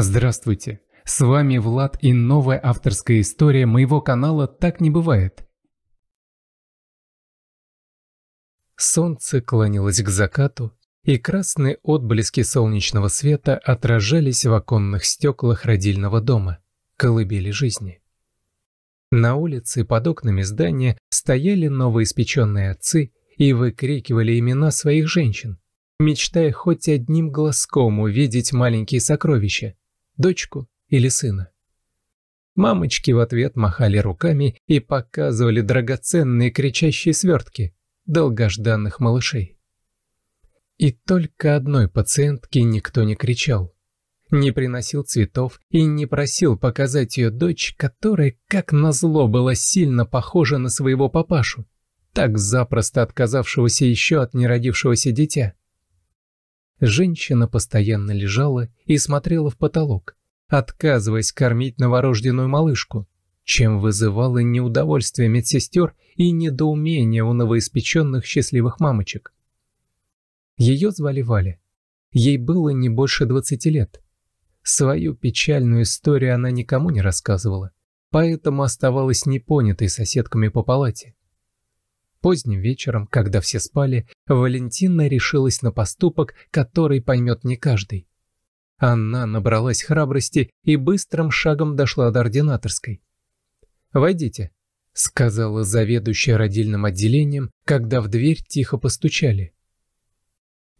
Здравствуйте! С вами Влад и новая авторская история моего канала «Так не бывает». Солнце клонилось к закату, и красные отблески солнечного света отражались в оконных стеклах родильного дома, колыбели жизни. На улице под окнами здания стояли новоиспеченные отцы и выкрикивали имена своих женщин, мечтая хоть одним глазком увидеть маленькие сокровища, дочку или сына. Мамочки в ответ махали руками и показывали драгоценные кричащие свертки долгожданных малышей. И только одной пациентке никто не кричал, не приносил цветов и не просил показать ее дочь, которая, как назло, была сильно похожа на своего папашу, так запросто отказавшегося еще от неродившегося дитя. Женщина постоянно лежала и смотрела в потолок, отказываясь кормить новорожденную малышку, чем вызывало неудовольствие медсестер и недоумение у новоиспеченных счастливых мамочек. Ее звали Валя. Ей было не больше 20 лет. Свою печальную историю она никому не рассказывала, поэтому оставалась непонятой соседками по палате. Поздним вечером, когда все спали, Валентина решилась на поступок, который поймет не каждый. Она набралась храбрости и быстрым шагом дошла до ординаторской. «Войдите», — сказала заведующая родильным отделением, когда в дверь тихо постучали.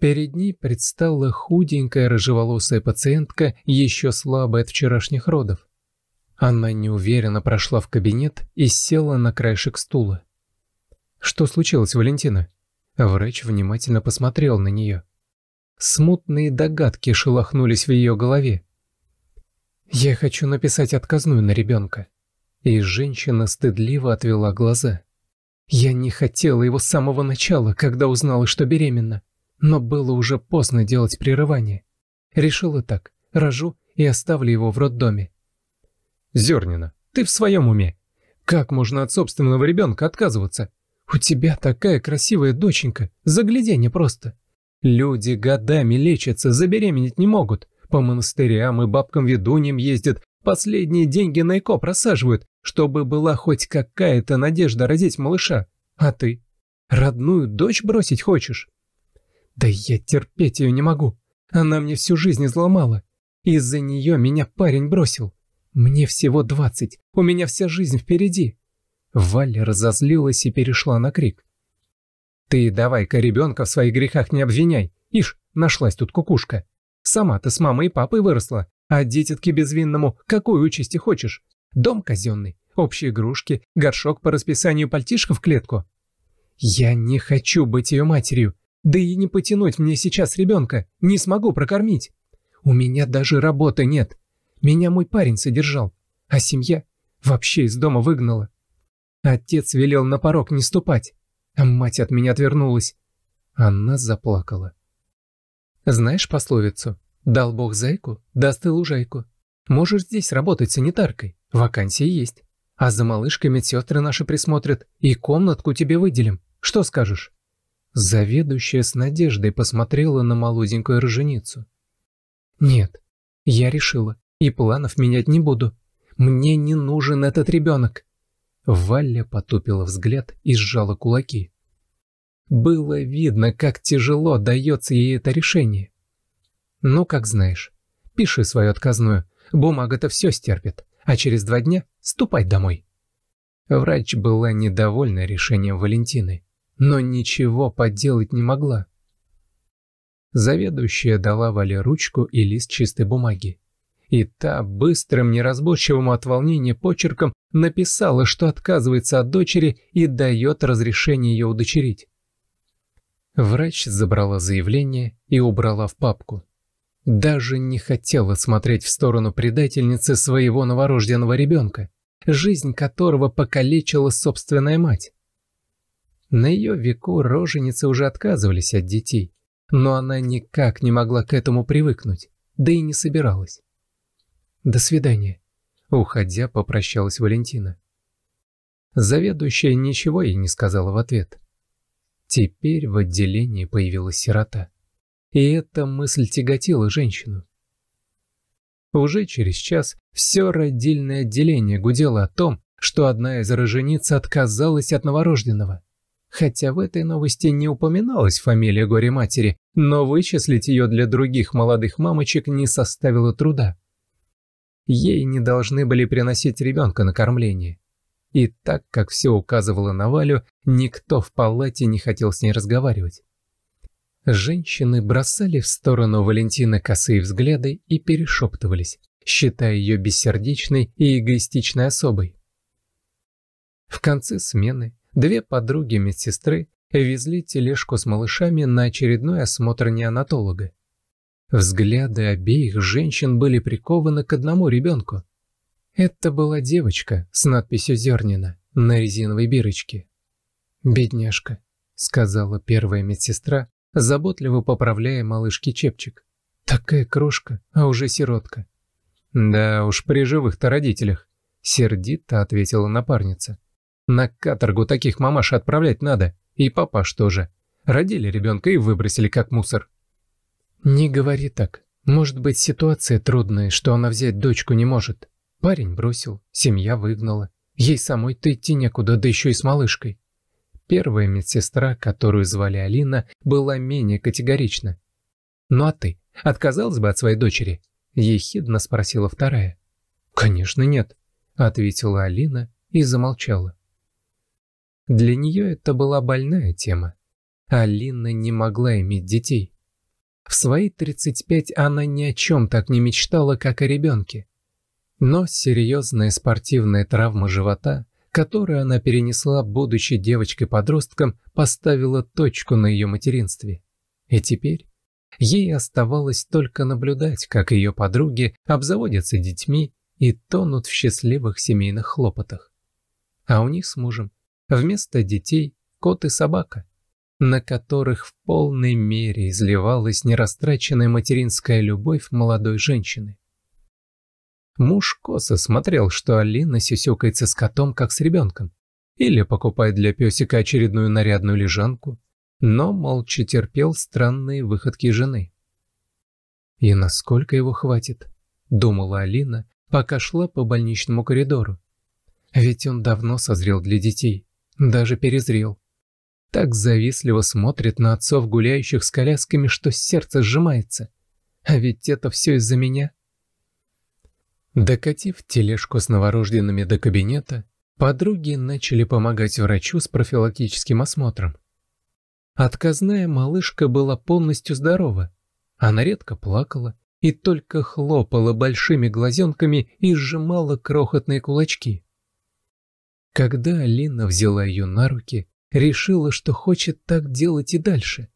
Перед ней предстала худенькая рыжеволосая пациентка, еще слабая от вчерашних родов. Она неуверенно прошла в кабинет и села на краешек стула. «Что случилось, Валентина?» Врач внимательно посмотрел на нее. Смутные догадки шелохнулись в ее голове. «Я хочу написать отказную на ребенка». И женщина стыдливо отвела глаза. «Я не хотела его с самого начала, когда узнала, что беременна. Но было уже поздно делать прерывание. Решила так, рожу и оставлю его в роддоме». «Зернина, ты в своем уме? Как можно от собственного ребенка отказываться? У тебя такая красивая доченька, загляденье просто. Люди годами лечатся, забеременеть не могут. По монастырям и бабкам-ведуньям ездят, последние деньги на ЭКО просаживают, чтобы была хоть какая-то надежда родить малыша. А ты? Родную дочь бросить хочешь? Да я терпеть ее не могу. Она мне всю жизнь изломала. Из-за нее меня парень бросил. Мне всего двадцать, у меня вся жизнь впереди. Валя разозлилась и перешла на крик. «Ты давай-ка ребенка в своих грехах не обвиняй! Ишь, нашлась тут кукушка! сама ты с мамой и папой выросла, а детятке безвинному какой участи хочешь? Дом казенный, общие игрушки, горшок по расписанию пальтишка в клетку. Я не хочу быть ее матерью, да и не потянуть мне сейчас ребенка, не смогу прокормить. У меня даже работы нет. Меня мой парень содержал, а семья вообще из дома выгнала. Отец велел на порог не ступать, а мать от меня отвернулась. Она заплакала. Знаешь пословицу «Дал Бог зайку, даст и лужайку». Можешь здесь работать санитаркой, вакансии есть. А за малышкой медсестры наши присмотрят, и комнатку тебе выделим. Что скажешь?» Заведующая с надеждой посмотрела на молоденькую роженицу. «Нет, я решила, и планов менять не буду. Мне не нужен этот ребенок. Валя потупила взгляд и сжала кулаки. Было видно, как тяжело дается ей это решение. «Ну, как знаешь. Пиши свою отказную. Бумага-то все стерпит. А через два дня ступай домой». Врач была недовольна решением Валентины, но ничего поделать не могла. Заведующая дала Вале ручку и лист чистой бумаги. И та быстрым, неразборчивым от волнения почерком написала, что отказывается от дочери и дает разрешение ее удочерить. Врач забрала заявление и убрала в папку. Даже не хотела смотреть в сторону предательницы своего новорожденного ребенка, жизнь которого покалечила собственная мать. На ее веку роженицы уже отказывались от детей, но она никак не могла к этому привыкнуть, да и не собиралась. До свидания». Уходя, попрощалась Валентина. Заведующая ничего ей не сказала в ответ. Теперь в отделении появилась сирота. И эта мысль тяготила женщину. Уже через час все родильное отделение гудело о том, что одна из рожениц отказалась от новорожденного. Хотя в этой новости не упоминалась фамилия горе-матери, но вычислить ее для других молодых мамочек не составило труда ей не должны были приносить ребенка на кормление. И так как все указывало на Валю, никто в палате не хотел с ней разговаривать. Женщины бросали в сторону Валентины косые взгляды и перешептывались, считая ее бессердечной и эгоистичной особой. В конце смены две подруги медсестры везли тележку с малышами на очередной осмотр неонатолога. Взгляды обеих женщин были прикованы к одному ребенку. Это была девочка с надписью «Зернина» на резиновой бирочке. «Бедняжка», — сказала первая медсестра, заботливо поправляя малышке чепчик. «Такая крошка, а уже сиротка». «Да уж, при живых-то родителях», — сердито ответила напарница. «На каторгу таких мамаш отправлять надо, и папаш тоже. Родили ребенка и выбросили как мусор». «Не говори так. Может быть, ситуация трудная, что она взять дочку не может. Парень бросил, семья выгнала. Ей самой-то идти некуда, да еще и с малышкой». Первая медсестра, которую звали Алина, была менее категорична. «Ну а ты? Отказалась бы от своей дочери?» – ехидно спросила вторая. «Конечно нет», – ответила Алина и замолчала. Для нее это была больная тема. Алина не могла иметь детей. В свои 35 она ни о чем так не мечтала, как о ребенке. Но серьезная спортивная травма живота, которую она перенесла, будучи девочкой-подростком, поставила точку на ее материнстве. И теперь ей оставалось только наблюдать, как ее подруги обзаводятся детьми и тонут в счастливых семейных хлопотах. А у них с мужем вместо детей кот и собака на которых в полной мере изливалась нерастраченная материнская любовь молодой женщины. Муж косо смотрел, что Алина сюсюкается с котом, как с ребенком, или покупает для песика очередную нарядную лежанку, но молча терпел странные выходки жены. «И насколько его хватит?» – думала Алина, пока шла по больничному коридору. «Ведь он давно созрел для детей, даже перезрел». Так завистливо смотрит на отцов, гуляющих с колясками, что сердце сжимается. А ведь это все из-за меня. Докатив тележку с новорожденными до кабинета, подруги начали помогать врачу с профилактическим осмотром. Отказная малышка была полностью здорова. Она редко плакала и только хлопала большими глазенками и сжимала крохотные кулачки. Когда Алина взяла ее на руки, решила, что хочет так делать и дальше.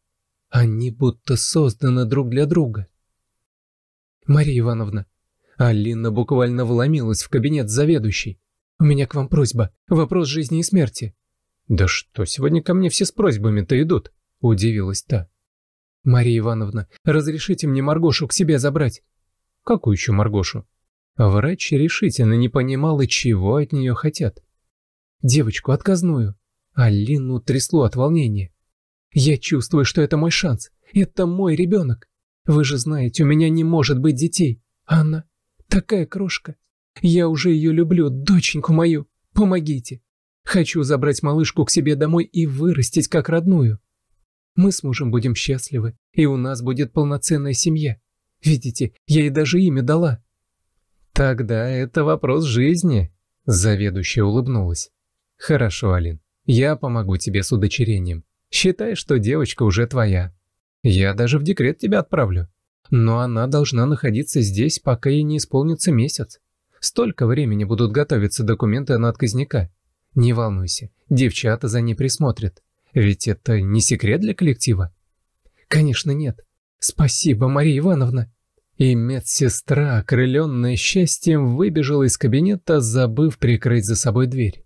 Они будто созданы друг для друга. Мария Ивановна, Алина буквально вломилась в кабинет заведующей. «У меня к вам просьба. Вопрос жизни и смерти». «Да что, сегодня ко мне все с просьбами-то идут?» – удивилась та. «Мария Ивановна, разрешите мне Маргошу к себе забрать?» «Какую еще Маргошу?» Врач решительно не понимала, чего от нее хотят. «Девочку отказную». А Линну трясло от волнения. «Я чувствую, что это мой шанс. Это мой ребенок. Вы же знаете, у меня не может быть детей. Анна такая крошка. Я уже ее люблю, доченьку мою. Помогите. Хочу забрать малышку к себе домой и вырастить как родную. Мы с мужем будем счастливы, и у нас будет полноценная семья. Видите, я ей даже имя дала». «Тогда это вопрос жизни», — заведующая улыбнулась. «Хорошо, Алин. Я помогу тебе с удочерением. Считай, что девочка уже твоя. Я даже в декрет тебя отправлю. Но она должна находиться здесь, пока ей не исполнится месяц. Столько времени будут готовиться документы на отказника. Не волнуйся, девчата за ней присмотрят. Ведь это не секрет для коллектива? Конечно, нет. Спасибо, Мария Ивановна. И медсестра, окрыленная счастьем, выбежала из кабинета, забыв прикрыть за собой дверь.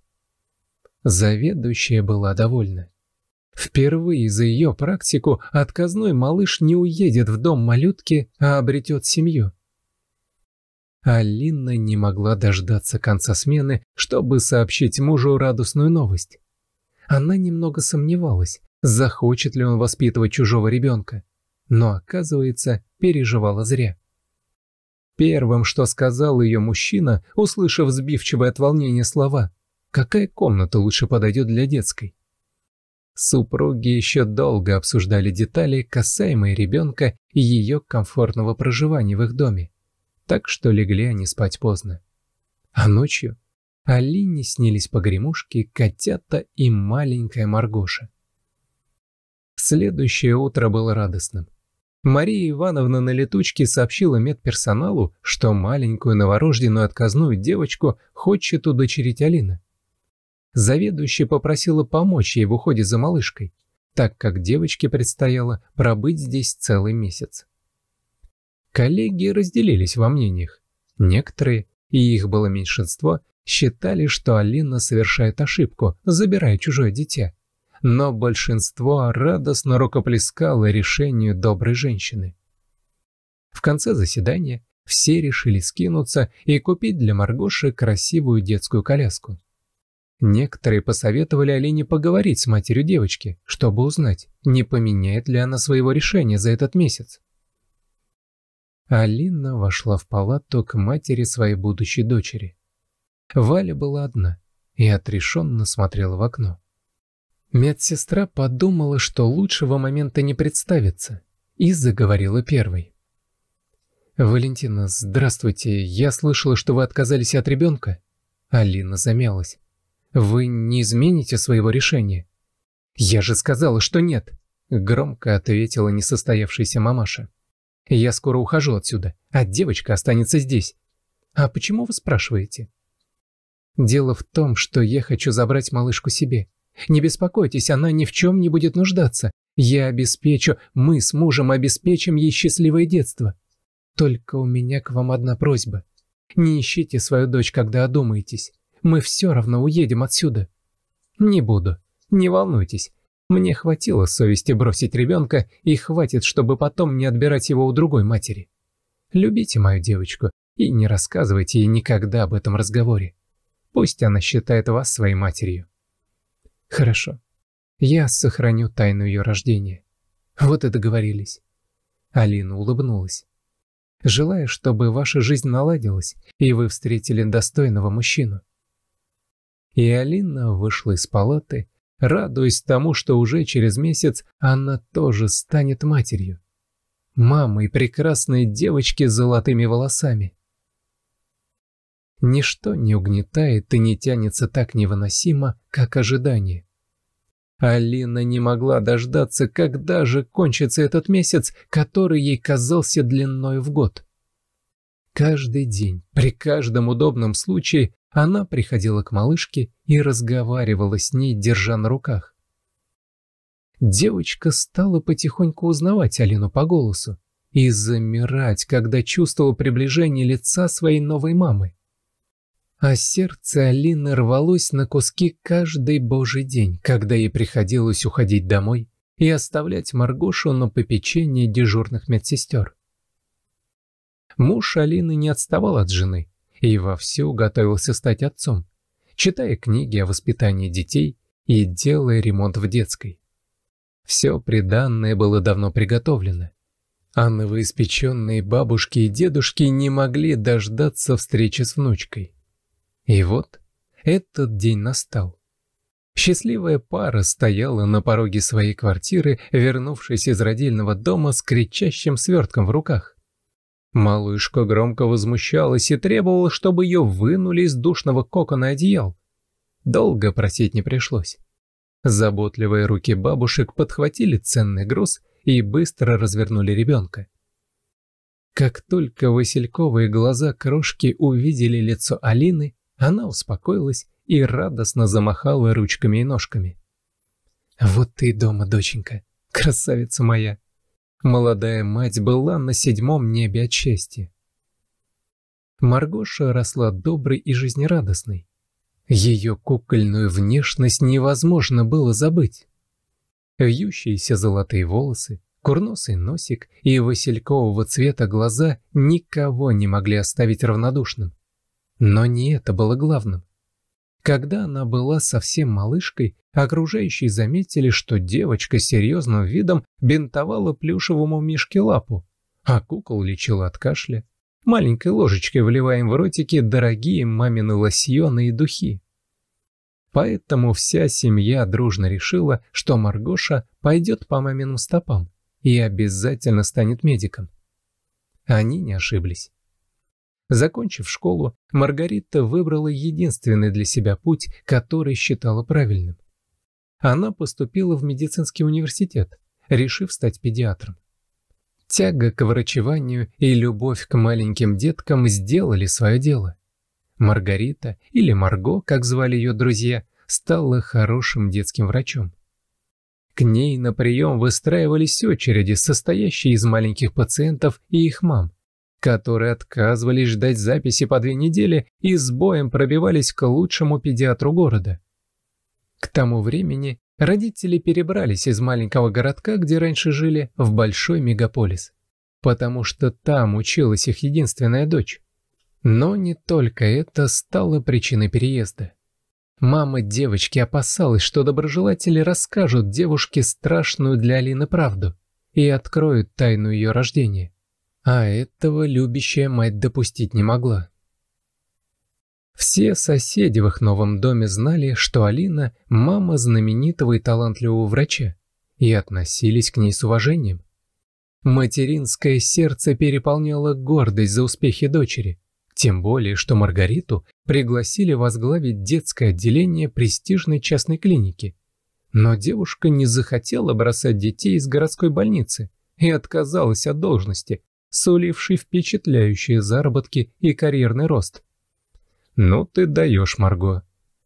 Заведующая была довольна. Впервые за ее практику отказной малыш не уедет в дом малютки, а обретет семью. Алина не могла дождаться конца смены, чтобы сообщить мужу радостную новость. Она немного сомневалась, захочет ли он воспитывать чужого ребенка, но, оказывается, переживала зря. Первым, что сказал ее мужчина, услышав сбивчивое от волнения слова – какая комната лучше подойдет для детской. Супруги еще долго обсуждали детали, касаемые ребенка и ее комфортного проживания в их доме, так что легли они спать поздно. А ночью Алине снились погремушки, котята и маленькая Маргоша. Следующее утро было радостным. Мария Ивановна на летучке сообщила медперсоналу, что маленькую новорожденную отказную девочку хочет удочерить Алина заведующая попросила помочь ей в уходе за малышкой, так как девочке предстояло пробыть здесь целый месяц. Коллеги разделились во мнениях. Некоторые, и их было меньшинство, считали, что Алина совершает ошибку, забирая чужое дитя. Но большинство радостно рукоплескало решению доброй женщины. В конце заседания все решили скинуться и купить для Маргоши красивую детскую коляску. Некоторые посоветовали Алине поговорить с матерью девочки, чтобы узнать, не поменяет ли она своего решения за этот месяц. Алина вошла в палату к матери своей будущей дочери. Валя была одна и отрешенно смотрела в окно. Медсестра подумала, что лучшего момента не представится, и заговорила первой. «Валентина, здравствуйте. Я слышала, что вы отказались от ребенка?» Алина замялась. Вы не измените своего решения?» «Я же сказала, что нет!» — громко ответила несостоявшаяся мамаша. «Я скоро ухожу отсюда, а девочка останется здесь. А почему вы спрашиваете?» «Дело в том, что я хочу забрать малышку себе. Не беспокойтесь, она ни в чем не будет нуждаться. Я обеспечу, мы с мужем обеспечим ей счастливое детство. Только у меня к вам одна просьба. Не ищите свою дочь, когда одумаетесь мы все равно уедем отсюда». «Не буду. Не волнуйтесь. Мне хватило совести бросить ребенка, и хватит, чтобы потом не отбирать его у другой матери. Любите мою девочку и не рассказывайте ей никогда об этом разговоре. Пусть она считает вас своей матерью». «Хорошо. Я сохраню тайну ее рождения». Вот и договорились. Алина улыбнулась. «Желаю, чтобы ваша жизнь наладилась, и вы встретили достойного мужчину и Алина вышла из палаты, радуясь тому, что уже через месяц она тоже станет матерью. Мамой прекрасной девочки с золотыми волосами. Ничто не угнетает и не тянется так невыносимо, как ожидание. Алина не могла дождаться, когда же кончится этот месяц, который ей казался длиной в год. Каждый день, при каждом удобном случае, она приходила к малышке и разговаривала с ней, держа на руках. Девочка стала потихоньку узнавать Алину по голосу и замирать, когда чувствовала приближение лица своей новой мамы. А сердце Алины рвалось на куски каждый божий день, когда ей приходилось уходить домой и оставлять Маргошу на попечение дежурных медсестер. Муж Алины не отставал от жены, и вовсю готовился стать отцом, читая книги о воспитании детей и делая ремонт в детской. Все приданное было давно приготовлено. А новоиспеченные бабушки и дедушки не могли дождаться встречи с внучкой. И вот этот день настал. Счастливая пара стояла на пороге своей квартиры, вернувшись из родильного дома с кричащим свертком в руках. Малышка громко возмущалась и требовала, чтобы ее вынули из душного кокона одеял. Долго просить не пришлось. Заботливые руки бабушек подхватили ценный груз и быстро развернули ребенка. Как только васильковые глаза крошки увидели лицо Алины, она успокоилась и радостно замахала ручками и ножками. «Вот ты дома, доченька, красавица моя!» Молодая мать была на седьмом небе от счастья. Маргоша росла доброй и жизнерадостной. Ее кукольную внешность невозможно было забыть. Вьющиеся золотые волосы, курносый носик и василькового цвета глаза никого не могли оставить равнодушным. Но не это было главным. Когда она была совсем малышкой, окружающие заметили, что девочка серьезным видом бинтовала плюшевому мишке лапу, а кукол лечила от кашля. Маленькой ложечкой вливаем в ротики дорогие мамины лосьоны и духи. Поэтому вся семья дружно решила, что Маргоша пойдет по маминым стопам и обязательно станет медиком. Они не ошиблись. Закончив школу, Маргарита выбрала единственный для себя путь, который считала правильным. Она поступила в медицинский университет, решив стать педиатром. Тяга к врачеванию и любовь к маленьким деткам сделали свое дело. Маргарита, или Марго, как звали ее друзья, стала хорошим детским врачом. К ней на прием выстраивались очереди, состоящие из маленьких пациентов и их мам которые отказывались ждать записи по две недели и с боем пробивались к лучшему педиатру города. К тому времени родители перебрались из маленького городка, где раньше жили, в большой мегаполис, потому что там училась их единственная дочь. Но не только это стало причиной переезда. Мама девочки опасалась, что доброжелатели расскажут девушке страшную для Алины правду и откроют тайну ее рождения. А этого любящая мать допустить не могла. Все соседи в их новом доме знали, что Алина – мама знаменитого и талантливого врача, и относились к ней с уважением. Материнское сердце переполняло гордость за успехи дочери, тем более, что Маргариту пригласили возглавить детское отделение престижной частной клиники. Но девушка не захотела бросать детей из городской больницы и отказалась от должности, суливший впечатляющие заработки и карьерный рост. «Ну ты даешь, Марго!»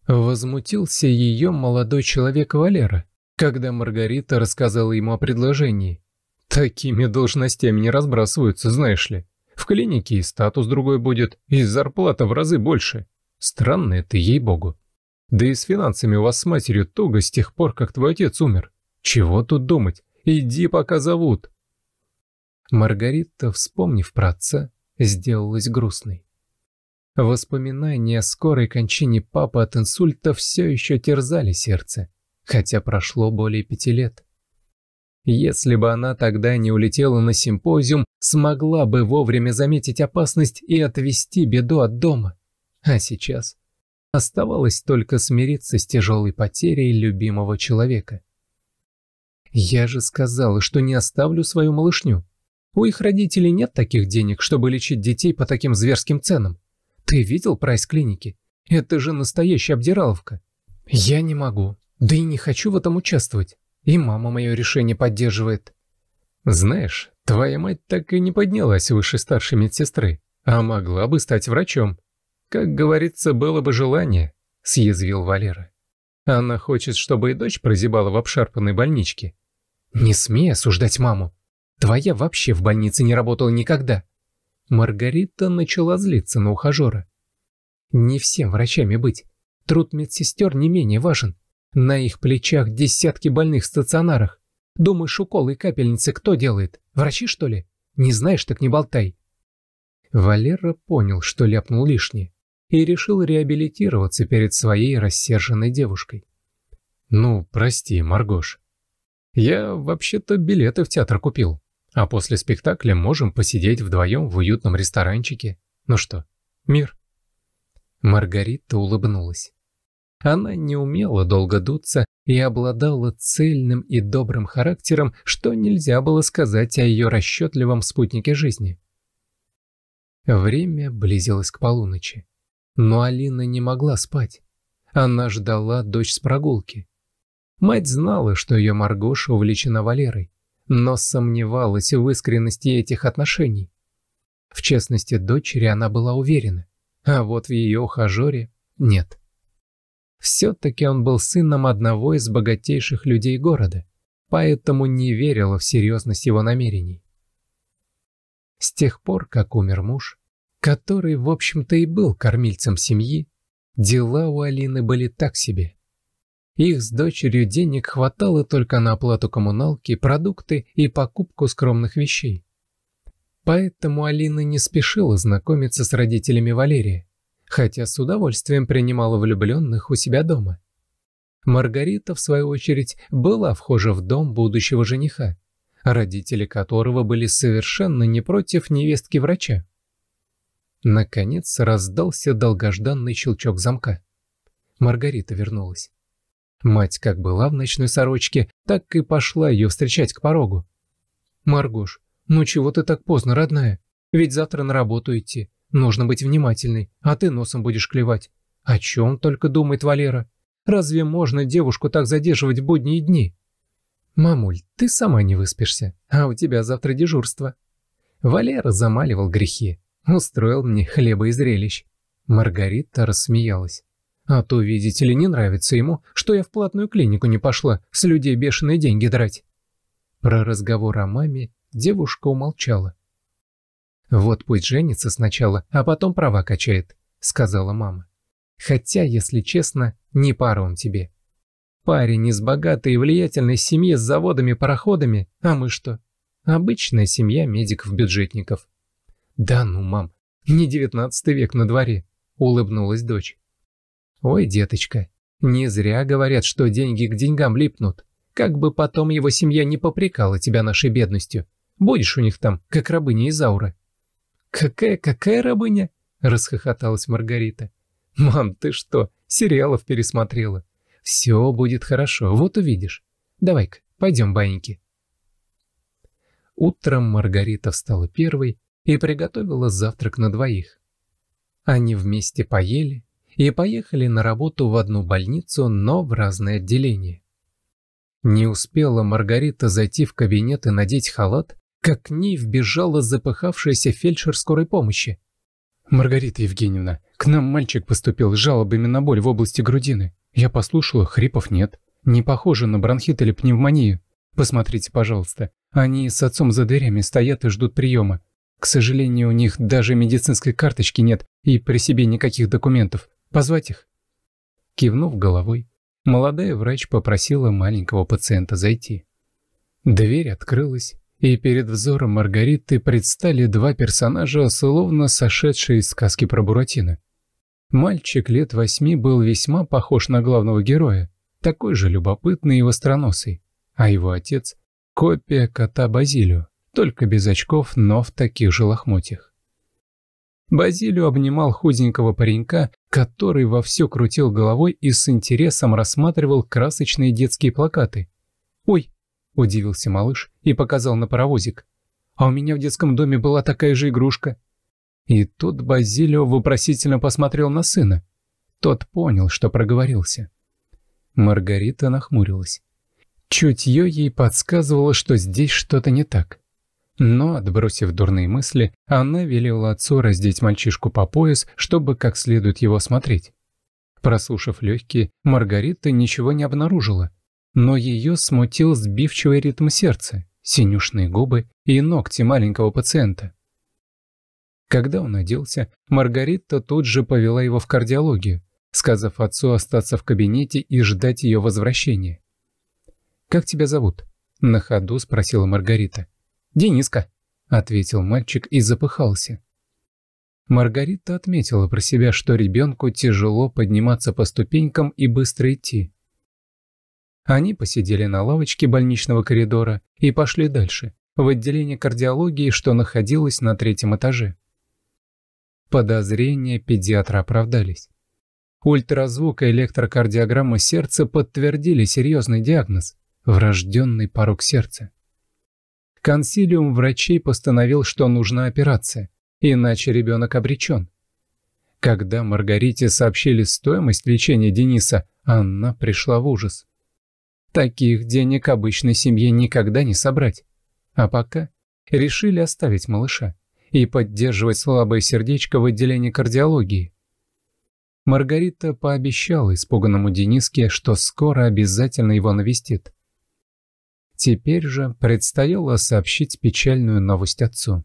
Возмутился ее молодой человек Валера, когда Маргарита рассказала ему о предложении. «Такими должностями не разбрасываются, знаешь ли. В клинике и статус другой будет, и зарплата в разы больше. Странно это, ей-богу. Да и с финансами у вас с матерью туго с тех пор, как твой отец умер. Чего тут думать? Иди, пока зовут. Маргарита, вспомнив про отца, сделалась грустной. Воспоминания о скорой кончине папы от инсульта все еще терзали сердце, хотя прошло более пяти лет. Если бы она тогда не улетела на симпозиум, смогла бы вовремя заметить опасность и отвести беду от дома. А сейчас оставалось только смириться с тяжелой потерей любимого человека. «Я же сказала, что не оставлю свою малышню», у их родителей нет таких денег, чтобы лечить детей по таким зверским ценам. Ты видел прайс клиники? Это же настоящая обдираловка. Я не могу. Да и не хочу в этом участвовать. И мама мое решение поддерживает. Знаешь, твоя мать так и не поднялась выше старшей медсестры, а могла бы стать врачом. Как говорится, было бы желание, съязвил Валера. Она хочет, чтобы и дочь прозябала в обшарпанной больничке. Не смей осуждать маму, Твоя вообще в больнице не работала никогда. Маргарита начала злиться на ухажера. Не всем врачами быть. Труд медсестер не менее важен. На их плечах десятки больных в стационарах. Думаешь, уколы и капельницы кто делает? Врачи, что ли? Не знаешь, так не болтай. Валера понял, что ляпнул лишнее, и решил реабилитироваться перед своей рассерженной девушкой. «Ну, прости, Маргош. Я вообще-то билеты в театр купил. А после спектакля можем посидеть вдвоем в уютном ресторанчике. Ну что, мир?» Маргарита улыбнулась. Она не умела долго дуться и обладала цельным и добрым характером, что нельзя было сказать о ее расчетливом спутнике жизни. Время близилось к полуночи. Но Алина не могла спать. Она ждала дочь с прогулки. Мать знала, что ее Маргоша увлечена Валерой но сомневалась в искренности этих отношений. В честности дочери она была уверена, а вот в ее ухажере нет. Все-таки он был сыном одного из богатейших людей города, поэтому не верила в серьезность его намерений. С тех пор, как умер муж, который, в общем-то, и был кормильцем семьи, дела у Алины были так себе. Их с дочерью денег хватало только на оплату коммуналки, продукты и покупку скромных вещей. Поэтому Алина не спешила знакомиться с родителями Валерия, хотя с удовольствием принимала влюбленных у себя дома. Маргарита, в свою очередь, была вхожа в дом будущего жениха, родители которого были совершенно не против невестки врача. Наконец раздался долгожданный щелчок замка. Маргарита вернулась. Мать как была в ночной сорочке, так и пошла ее встречать к порогу. «Маргош, ну чего ты так поздно, родная? Ведь завтра на работу идти. Нужно быть внимательной, а ты носом будешь клевать. О чем только думает Валера? Разве можно девушку так задерживать в будние дни?» «Мамуль, ты сама не выспишься, а у тебя завтра дежурство». Валера замаливал грехи, устроил мне хлеба и зрелищ. Маргарита рассмеялась. А то, видите ли, не нравится ему, что я в платную клинику не пошла, с людей бешеные деньги драть. Про разговор о маме девушка умолчала. «Вот пусть женится сначала, а потом права качает», — сказала мама. «Хотя, если честно, не пара он тебе. Парень из богатой и влиятельной семьи с заводами-пароходами, а мы что? Обычная семья медиков-бюджетников». «Да ну, мам, не девятнадцатый век на дворе», — улыбнулась дочь. Ой, деточка, не зря говорят, что деньги к деньгам липнут. Как бы потом его семья не попрекала тебя нашей бедностью. Будешь у них там, как рабыня Изаура. «Какая, какая рабыня?» — расхохоталась Маргарита. «Мам, ты что, сериалов пересмотрела? Все будет хорошо, вот увидишь. Давай-ка, пойдем, баньки». Утром Маргарита встала первой и приготовила завтрак на двоих. Они вместе поели, и поехали на работу в одну больницу, но в разные отделения. Не успела Маргарита зайти в кабинет и надеть халат, как к ней вбежала запыхавшаяся фельдшер скорой помощи. «Маргарита Евгеньевна, к нам мальчик поступил с жалобами на боль в области грудины. Я послушала, хрипов нет. Не похоже на бронхит или пневмонию. Посмотрите, пожалуйста. Они с отцом за дверями стоят и ждут приема. К сожалению, у них даже медицинской карточки нет и при себе никаких документов. Позвать их?» Кивнув головой, молодая врач попросила маленького пациента зайти. Дверь открылась, и перед взором Маргариты предстали два персонажа, словно сошедшие из сказки про Буратино. Мальчик лет восьми был весьма похож на главного героя, такой же любопытный и востроносый, а его отец — копия кота Базилио, только без очков, но в таких же лохмотьях. Базилио обнимал худенького паренька, который вовсю крутил головой и с интересом рассматривал красочные детские плакаты. «Ой!» – удивился малыш и показал на паровозик. «А у меня в детском доме была такая же игрушка». И тут Базилио вопросительно посмотрел на сына. Тот понял, что проговорился. Маргарита нахмурилась. Чутье ей подсказывало, что здесь что-то не так. Но, отбросив дурные мысли, она велела отцу раздеть мальчишку по пояс, чтобы как следует его смотреть. Прослушав легкие, Маргарита ничего не обнаружила, но ее смутил сбивчивый ритм сердца, синюшные губы и ногти маленького пациента. Когда он оделся, Маргарита тут же повела его в кардиологию, сказав отцу остаться в кабинете и ждать ее возвращения. «Как тебя зовут?» – на ходу спросила Маргарита. «Дениска», — ответил мальчик и запыхался. Маргарита отметила про себя, что ребенку тяжело подниматься по ступенькам и быстро идти. Они посидели на лавочке больничного коридора и пошли дальше, в отделение кардиологии, что находилось на третьем этаже. Подозрения педиатра оправдались. Ультразвук и электрокардиограмма сердца подтвердили серьезный диагноз – врожденный порог сердца консилиум врачей постановил, что нужна операция, иначе ребенок обречен. Когда Маргарите сообщили стоимость лечения Дениса, она пришла в ужас. Таких денег обычной семье никогда не собрать. А пока решили оставить малыша и поддерживать слабое сердечко в отделении кардиологии. Маргарита пообещала испуганному Дениске, что скоро обязательно его навестит. Теперь же предстояло сообщить печальную новость отцу.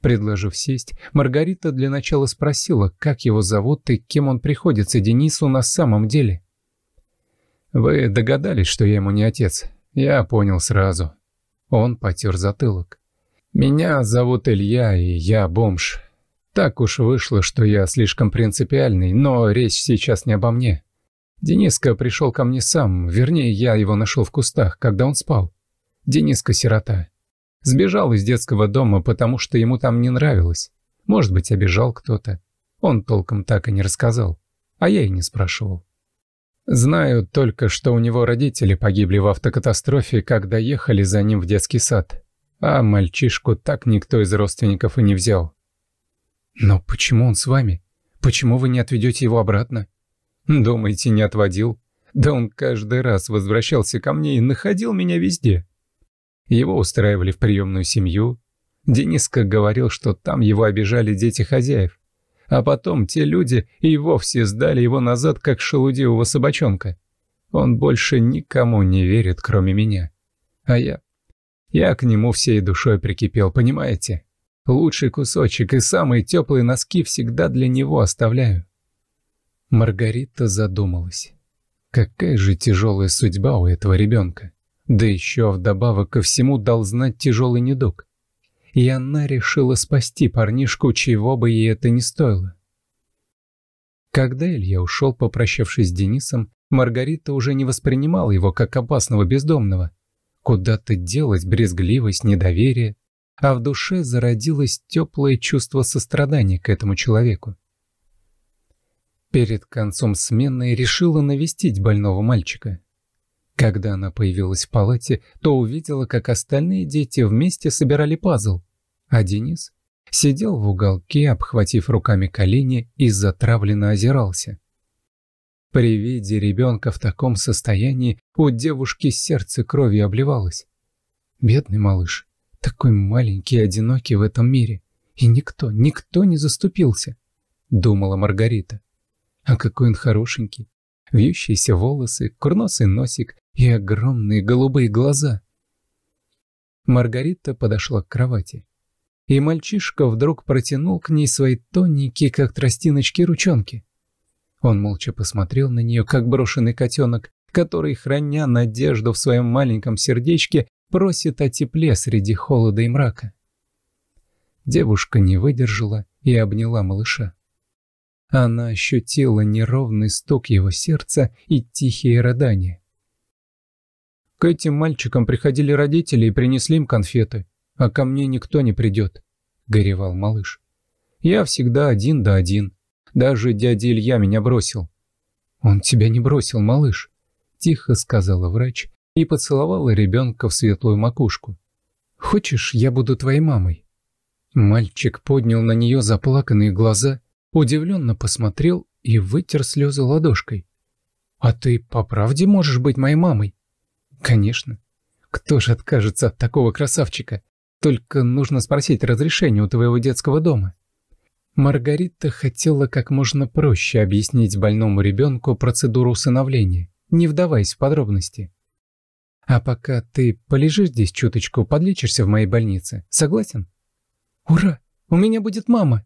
Предложив сесть, Маргарита для начала спросила, как его зовут и кем он приходится Денису на самом деле. «Вы догадались, что я ему не отец? Я понял сразу». Он потер затылок. «Меня зовут Илья, и я бомж. Так уж вышло, что я слишком принципиальный, но речь сейчас не обо мне. Дениска пришел ко мне сам, вернее, я его нашел в кустах, когда он спал. Дениска сирота. Сбежал из детского дома, потому что ему там не нравилось. Может быть, обижал кто-то. Он толком так и не рассказал. А я и не спрашивал. Знаю только, что у него родители погибли в автокатастрофе, когда ехали за ним в детский сад. А мальчишку так никто из родственников и не взял. «Но почему он с вами? Почему вы не отведете его обратно?» Думаете, не отводил? Да он каждый раз возвращался ко мне и находил меня везде. Его устраивали в приемную семью. Дениска говорил, что там его обижали дети хозяев. А потом те люди и вовсе сдали его назад, как шелудивого собачонка. Он больше никому не верит, кроме меня. А я... Я к нему всей душой прикипел, понимаете? Лучший кусочек и самые теплые носки всегда для него оставляю. Маргарита задумалась. Какая же тяжелая судьба у этого ребенка. Да еще вдобавок ко всему дал знать тяжелый недуг. И она решила спасти парнишку, чего бы ей это ни стоило. Когда Илья ушел, попрощавшись с Денисом, Маргарита уже не воспринимала его как опасного бездомного. Куда-то делась брезгливость, недоверие, а в душе зародилось теплое чувство сострадания к этому человеку. Перед концом смены решила навестить больного мальчика. Когда она появилась в палате, то увидела, как остальные дети вместе собирали пазл, а Денис сидел в уголке, обхватив руками колени и затравленно озирался. При виде ребенка в таком состоянии у девушки сердце кровью обливалось. Бедный малыш, такой маленький одинокий в этом мире, и никто, никто не заступился, думала Маргарита. А какой он хорошенький. Вьющиеся волосы, курносый носик и огромные голубые глаза. Маргарита подошла к кровати. И мальчишка вдруг протянул к ней свои тоненькие, как тростиночки, ручонки. Он молча посмотрел на нее, как брошенный котенок, который, храня надежду в своем маленьком сердечке, просит о тепле среди холода и мрака. Девушка не выдержала и обняла малыша. Она ощутила неровный стук его сердца и тихие рыдания. К этим мальчикам приходили родители и принесли им конфеты, а ко мне никто не придет, — горевал малыш. Я всегда один да один. Даже дядя Илья меня бросил. «Он тебя не бросил, малыш», — тихо сказала врач и поцеловала ребенка в светлую макушку. «Хочешь, я буду твоей мамой?» Мальчик поднял на нее заплаканные глаза удивленно посмотрел и вытер слезы ладошкой. «А ты по правде можешь быть моей мамой?» «Конечно. Кто же откажется от такого красавчика? Только нужно спросить разрешение у твоего детского дома». Маргарита хотела как можно проще объяснить больному ребенку процедуру усыновления, не вдаваясь в подробности. «А пока ты полежишь здесь чуточку, подлечишься в моей больнице. Согласен?» «Ура! У меня будет мама!»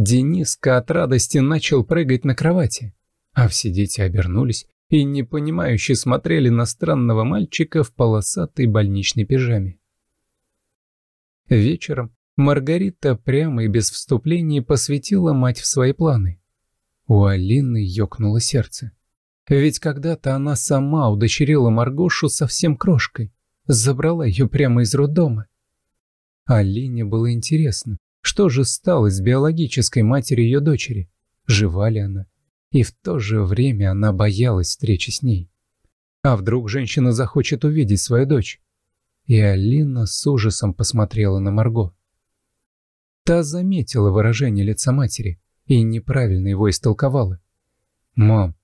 Дениска от радости начал прыгать на кровати, а все дети обернулись и непонимающе смотрели на странного мальчика в полосатой больничной пижаме. Вечером Маргарита прямо и без вступлений посвятила мать в свои планы. У Алины ёкнуло сердце. Ведь когда-то она сама удочерила Маргошу совсем крошкой, забрала ее прямо из роддома. Алине было интересно, что же стало с биологической матерью ее дочери? Жива ли она? И в то же время она боялась встречи с ней. А вдруг женщина захочет увидеть свою дочь? И Алина с ужасом посмотрела на Марго. Та заметила выражение лица матери и неправильно его истолковала. «Мам,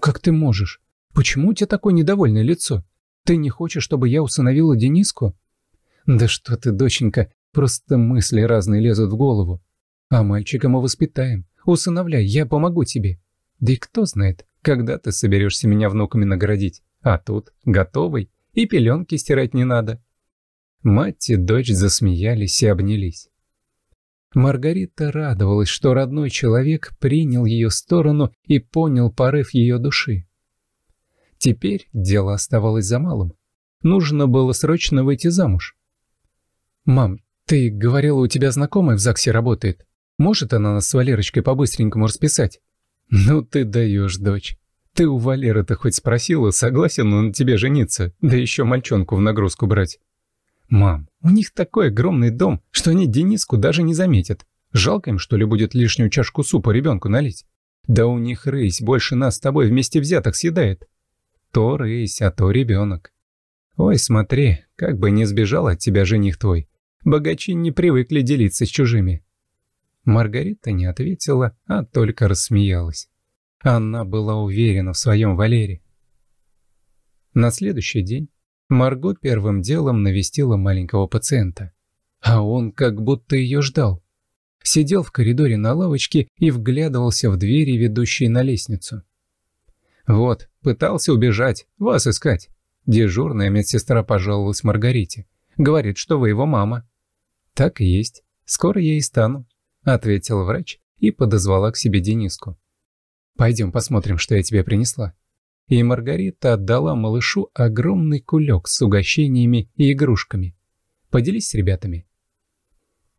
как ты можешь? Почему у тебя такое недовольное лицо? Ты не хочешь, чтобы я усыновила Дениску?» «Да что ты, доченька, Просто мысли разные лезут в голову. А мальчика мы воспитаем. Усыновляй, я помогу тебе. Да и кто знает, когда ты соберешься меня внуками наградить. А тут готовый, и пеленки стирать не надо. Мать и дочь засмеялись и обнялись. Маргарита радовалась, что родной человек принял ее сторону и понял порыв ее души. Теперь дело оставалось за малым. Нужно было срочно выйти замуж. «Мам, «Ты говорила, у тебя знакомая в ЗАГСе работает. Может она нас с Валерочкой по-быстренькому расписать?» «Ну ты даешь, дочь. Ты у Валеры-то хоть спросила, согласен он на тебе жениться, да еще мальчонку в нагрузку брать?» «Мам, у них такой огромный дом, что они Дениску даже не заметят. Жалко им, что ли, будет лишнюю чашку супа ребенку налить? Да у них рысь больше нас с тобой вместе взяток съедает. То рысь, а то ребенок. Ой, смотри, как бы не сбежал от тебя жених твой. Богачи не привыкли делиться с чужими. Маргарита не ответила, а только рассмеялась. Она была уверена в своем Валере. На следующий день Марго первым делом навестила маленького пациента. А он как будто ее ждал. Сидел в коридоре на лавочке и вглядывался в двери, ведущие на лестницу. «Вот, пытался убежать, вас искать». Дежурная медсестра пожаловалась Маргарите. «Говорит, что вы его мама». «Так и есть. Скоро я и стану», – ответил врач и подозвала к себе Дениску. «Пойдем посмотрим, что я тебе принесла». И Маргарита отдала малышу огромный кулек с угощениями и игрушками. «Поделись с ребятами».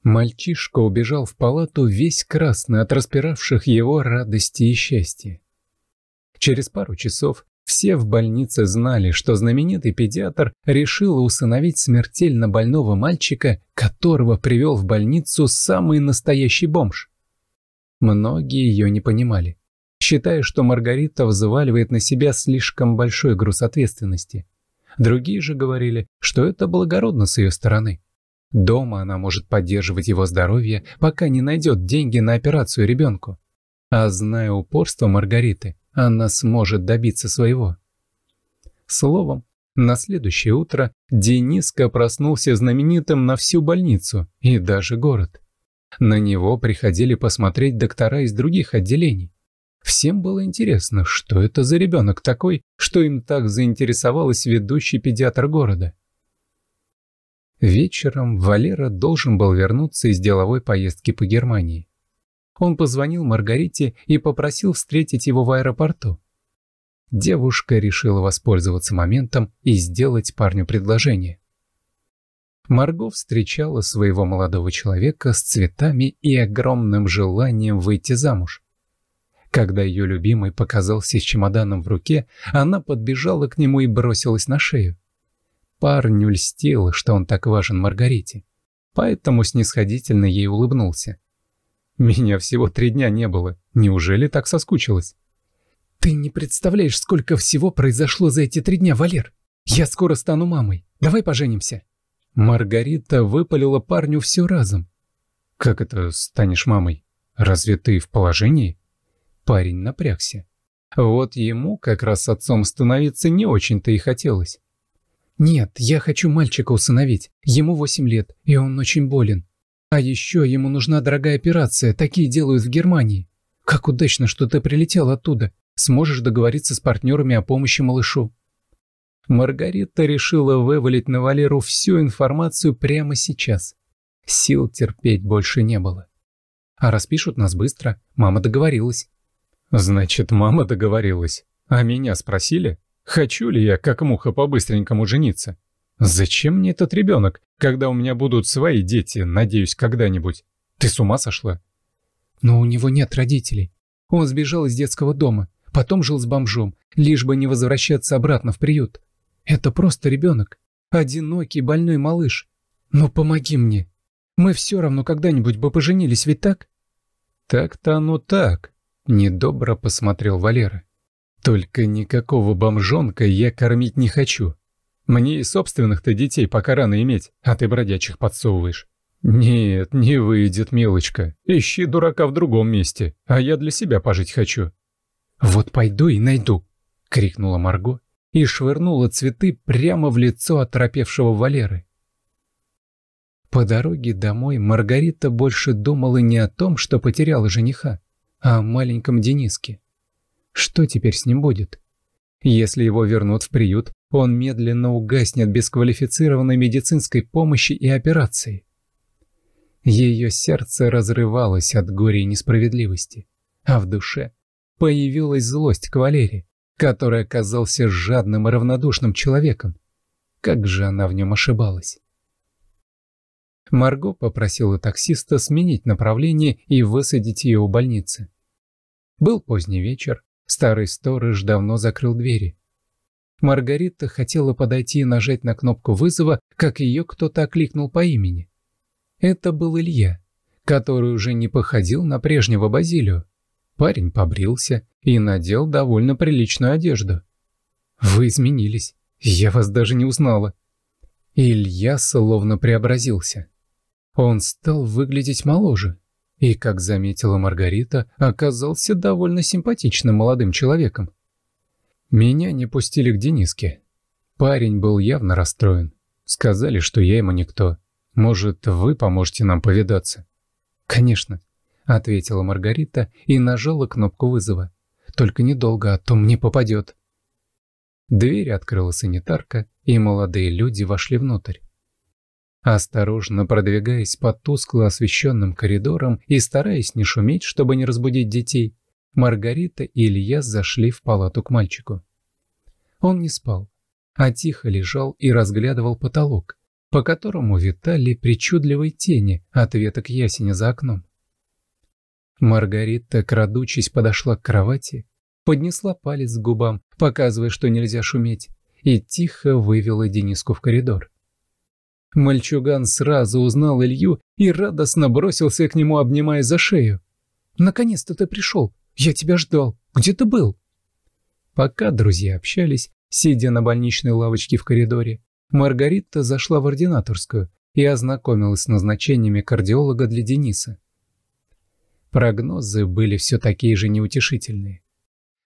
Мальчишка убежал в палату весь красный от распиравших его радости и счастья. Через пару часов все в больнице знали, что знаменитый педиатр решил усыновить смертельно больного мальчика, которого привел в больницу самый настоящий бомж. Многие ее не понимали, считая, что Маргарита взваливает на себя слишком большой груз ответственности. Другие же говорили, что это благородно с ее стороны. Дома она может поддерживать его здоровье, пока не найдет деньги на операцию ребенку. А зная упорство Маргариты, она сможет добиться своего. Словом, на следующее утро Дениска проснулся знаменитым на всю больницу и даже город. На него приходили посмотреть доктора из других отделений. Всем было интересно, что это за ребенок такой, что им так заинтересовалась ведущий педиатр города. Вечером Валера должен был вернуться из деловой поездки по Германии он позвонил Маргарите и попросил встретить его в аэропорту. Девушка решила воспользоваться моментом и сделать парню предложение. Марго встречала своего молодого человека с цветами и огромным желанием выйти замуж. Когда ее любимый показался с чемоданом в руке, она подбежала к нему и бросилась на шею. Парню льстило, что он так важен Маргарите, поэтому снисходительно ей улыбнулся. Меня всего три дня не было. Неужели так соскучилась? Ты не представляешь, сколько всего произошло за эти три дня, Валер. Я скоро стану мамой. Давай поженимся. Маргарита выпалила парню все разом. Как это станешь мамой? Разве ты в положении? Парень напрягся. Вот ему как раз отцом становиться не очень-то и хотелось. «Нет, я хочу мальчика усыновить. Ему восемь лет, и он очень болен. А еще ему нужна дорогая операция, такие делают в Германии. Как удачно, что ты прилетел оттуда. Сможешь договориться с партнерами о помощи малышу». Маргарита решила вывалить на Валеру всю информацию прямо сейчас. Сил терпеть больше не было. А распишут нас быстро. Мама договорилась. «Значит, мама договорилась. А меня спросили, хочу ли я, как муха, по-быстренькому жениться?» «Зачем мне этот ребенок, когда у меня будут свои дети, надеюсь, когда-нибудь? Ты с ума сошла?» «Но у него нет родителей. Он сбежал из детского дома, потом жил с бомжом, лишь бы не возвращаться обратно в приют. Это просто ребенок, одинокий больной малыш. Ну помоги мне. Мы все равно когда-нибудь бы поженились, ведь так?» «Так-то оно так», — недобро посмотрел Валера. «Только никакого бомжонка я кормить не хочу». Мне и собственных-то детей пока рано иметь, а ты бродячих подсовываешь. Нет, не выйдет, мелочка. Ищи дурака в другом месте, а я для себя пожить хочу. Вот пойду и найду, крикнула Марго и швырнула цветы прямо в лицо оторопевшего Валеры. По дороге домой Маргарита больше думала не о том, что потеряла жениха, а о маленьком Дениске. Что теперь с ним будет? Если его вернут в приют, он медленно угаснет без квалифицированной медицинской помощи и операций. Ее сердце разрывалось от горя и несправедливости, а в душе появилась злость к Валере, который оказался жадным и равнодушным человеком. Как же она в нем ошибалась. Марго попросила таксиста сменить направление и высадить ее у больницы. Был поздний вечер, Старый сторож давно закрыл двери. Маргарита хотела подойти и нажать на кнопку вызова, как ее кто-то окликнул по имени. Это был Илья, который уже не походил на прежнего Базилио. Парень побрился и надел довольно приличную одежду. «Вы изменились. Я вас даже не узнала». Илья словно преобразился. Он стал выглядеть моложе и, как заметила Маргарита, оказался довольно симпатичным молодым человеком. Меня не пустили к Дениске. Парень был явно расстроен. Сказали, что я ему никто. Может, вы поможете нам повидаться? Конечно, ответила Маргарита и нажала кнопку вызова. Только недолго, а то мне попадет. Дверь открыла санитарка, и молодые люди вошли внутрь. Осторожно продвигаясь по тускло освещенным коридором и стараясь не шуметь, чтобы не разбудить детей, Маргарита и Илья зашли в палату к мальчику. Он не спал, а тихо лежал и разглядывал потолок, по которому витали причудливые тени от веток ясеня за окном. Маргарита, крадучись, подошла к кровати, поднесла палец к губам, показывая, что нельзя шуметь, и тихо вывела Дениску в коридор. Мальчуган сразу узнал Илью и радостно бросился к нему, обнимая за шею. «Наконец-то ты пришел! Я тебя ждал! Где ты был?» Пока друзья общались, сидя на больничной лавочке в коридоре, Маргарита зашла в ординаторскую и ознакомилась с назначениями кардиолога для Дениса. Прогнозы были все такие же неутешительные.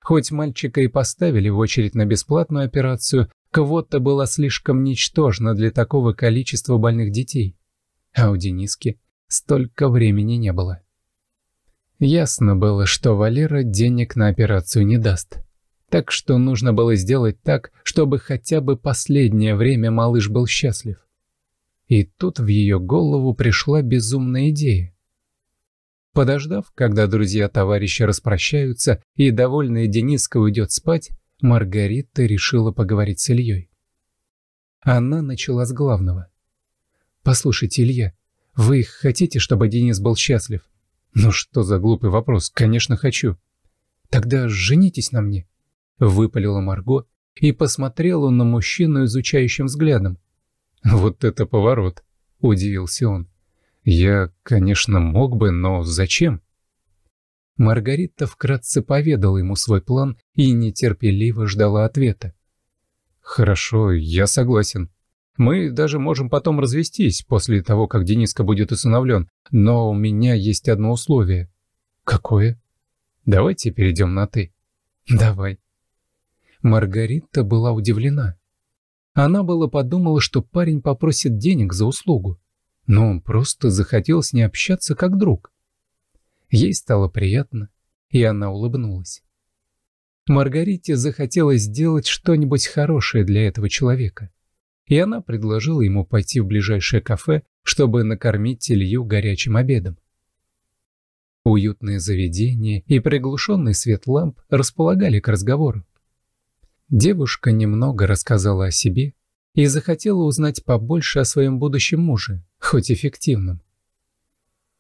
Хоть мальчика и поставили в очередь на бесплатную операцию, Квота была слишком ничтожна для такого количества больных детей, а у Дениски столько времени не было. Ясно было, что Валера денег на операцию не даст. Так что нужно было сделать так, чтобы хотя бы последнее время малыш был счастлив. И тут в ее голову пришла безумная идея. Подождав, когда друзья-товарищи распрощаются и довольная Дениска уйдет спать, Маргарита решила поговорить с Ильей. Она начала с главного. «Послушайте, Илья, вы хотите, чтобы Денис был счастлив?» «Ну что за глупый вопрос? Конечно, хочу». «Тогда женитесь на мне», — выпалила Марго и посмотрела на мужчину изучающим взглядом. «Вот это поворот», — удивился он. «Я, конечно, мог бы, но зачем?» Маргарита вкратце поведала ему свой план и нетерпеливо ждала ответа. «Хорошо, я согласен. Мы даже можем потом развестись, после того, как Дениска будет усыновлен, но у меня есть одно условие». «Какое?» «Давайте перейдем на «ты». «Давай». Маргарита была удивлена. Она была подумала, что парень попросит денег за услугу, но он просто захотел с ней общаться как друг. Ей стало приятно, и она улыбнулась. Маргарите захотелось сделать что-нибудь хорошее для этого человека, и она предложила ему пойти в ближайшее кафе, чтобы накормить Илью горячим обедом. Уютное заведение и приглушенный свет ламп располагали к разговору. Девушка немного рассказала о себе и захотела узнать побольше о своем будущем муже, хоть эффективном.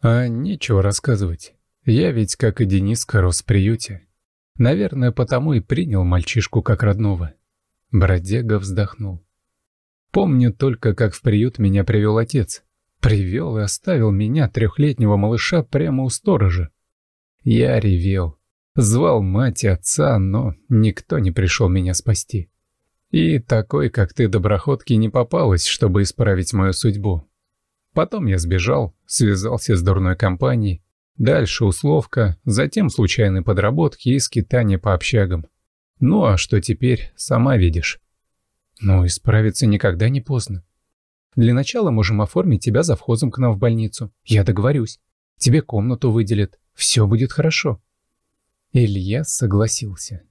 «А нечего рассказывать. Я ведь, как и Дениска, рос в приюте. Наверное, потому и принял мальчишку как родного. Бродяга вздохнул. Помню только, как в приют меня привел отец. Привел и оставил меня, трехлетнего малыша, прямо у сторожа. Я ревел. Звал мать и отца, но никто не пришел меня спасти. И такой, как ты, доброходки, не попалась, чтобы исправить мою судьбу. Потом я сбежал, связался с дурной компанией, Дальше условка, затем случайные подработки и скитания по общагам. Ну а что теперь, сама видишь. Но ну, исправиться никогда не поздно. Для начала можем оформить тебя за завхозом к нам в больницу. Я договорюсь. Тебе комнату выделят. Все будет хорошо. Илья согласился.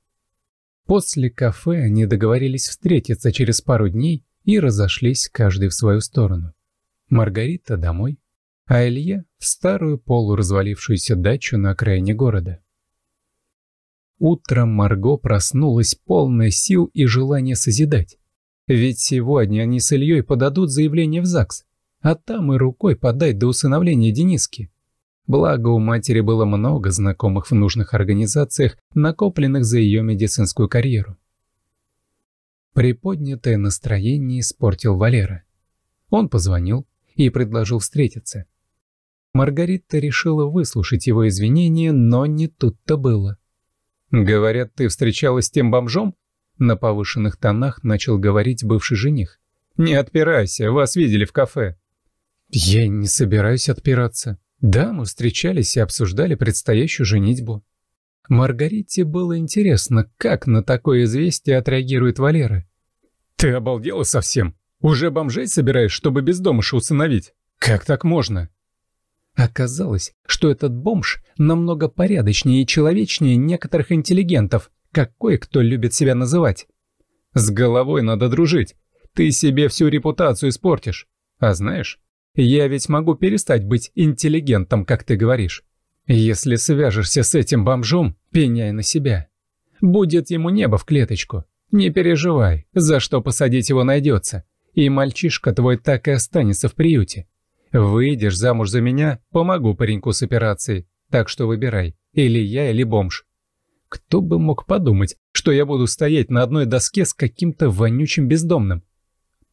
После кафе они договорились встретиться через пару дней и разошлись каждый в свою сторону. Маргарита домой, а Илье — в старую полуразвалившуюся дачу на окраине города. Утром Марго проснулась полной сил и желания созидать. Ведь сегодня они с Ильей подадут заявление в ЗАГС, а там и рукой подать до усыновления Дениски. Благо, у матери было много знакомых в нужных организациях, накопленных за ее медицинскую карьеру. Приподнятое настроение испортил Валера. Он позвонил и предложил встретиться. Маргарита решила выслушать его извинения, но не тут-то было. «Говорят, ты встречалась с тем бомжом?» На повышенных тонах начал говорить бывший жених. «Не отпирайся, вас видели в кафе». «Я не собираюсь отпираться. Да, мы встречались и обсуждали предстоящую женитьбу». Маргарите было интересно, как на такое известие отреагирует Валера. «Ты обалдела совсем? Уже бомжей собираешь, чтобы бездомыша усыновить? Как так можно?» Оказалось, что этот бомж намного порядочнее и человечнее некоторых интеллигентов, как кое-кто любит себя называть. «С головой надо дружить. Ты себе всю репутацию испортишь. А знаешь, я ведь могу перестать быть интеллигентом, как ты говоришь. Если свяжешься с этим бомжом, пеняй на себя. Будет ему небо в клеточку. Не переживай, за что посадить его найдется. И мальчишка твой так и останется в приюте. Выйдешь замуж за меня, помогу пареньку с операцией. Так что выбирай, или я, или бомж. Кто бы мог подумать, что я буду стоять на одной доске с каким-то вонючим бездомным?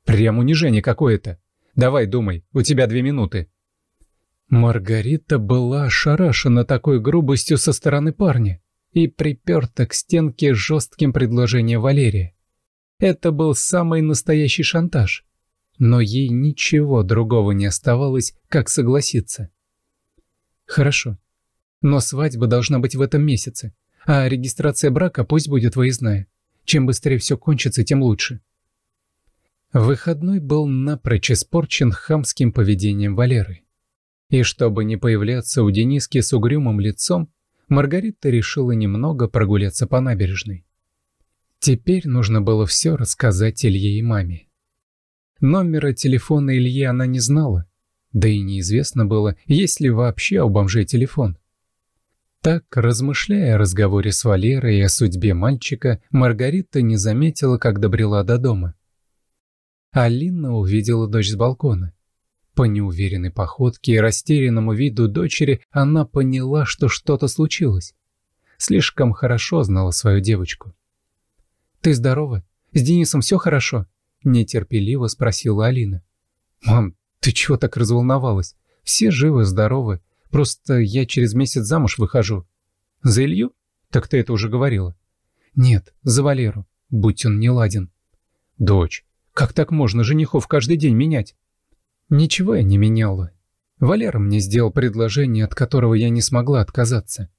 Прям унижение какое-то. Давай, думай, у тебя две минуты. Маргарита была ошарашена такой грубостью со стороны парня и приперта к стенке жестким предложением Валерия. Это был самый настоящий шантаж но ей ничего другого не оставалось, как согласиться. «Хорошо. Но свадьба должна быть в этом месяце, а регистрация брака пусть будет выездная. Чем быстрее все кончится, тем лучше». Выходной был напрочь испорчен хамским поведением Валеры. И чтобы не появляться у Дениски с угрюмым лицом, Маргарита решила немного прогуляться по набережной. Теперь нужно было все рассказать Илье и маме. Номера телефона Ильи она не знала, да и неизвестно было, есть ли вообще у бомжей телефон. Так, размышляя о разговоре с Валерой и о судьбе мальчика, Маргарита не заметила, как добрела до дома. Алина увидела дочь с балкона. По неуверенной походке и растерянному виду дочери она поняла, что что-то случилось. Слишком хорошо знала свою девочку. «Ты здорова? С Денисом все хорошо?» нетерпеливо спросила Алина. «Мам, ты чего так разволновалась? Все живы, здоровы. Просто я через месяц замуж выхожу». «За Илью? Так ты это уже говорила». «Нет, за Валеру, будь он не ладен. «Дочь, как так можно женихов каждый день менять?» «Ничего я не меняла. Валера мне сделал предложение, от которого я не смогла отказаться».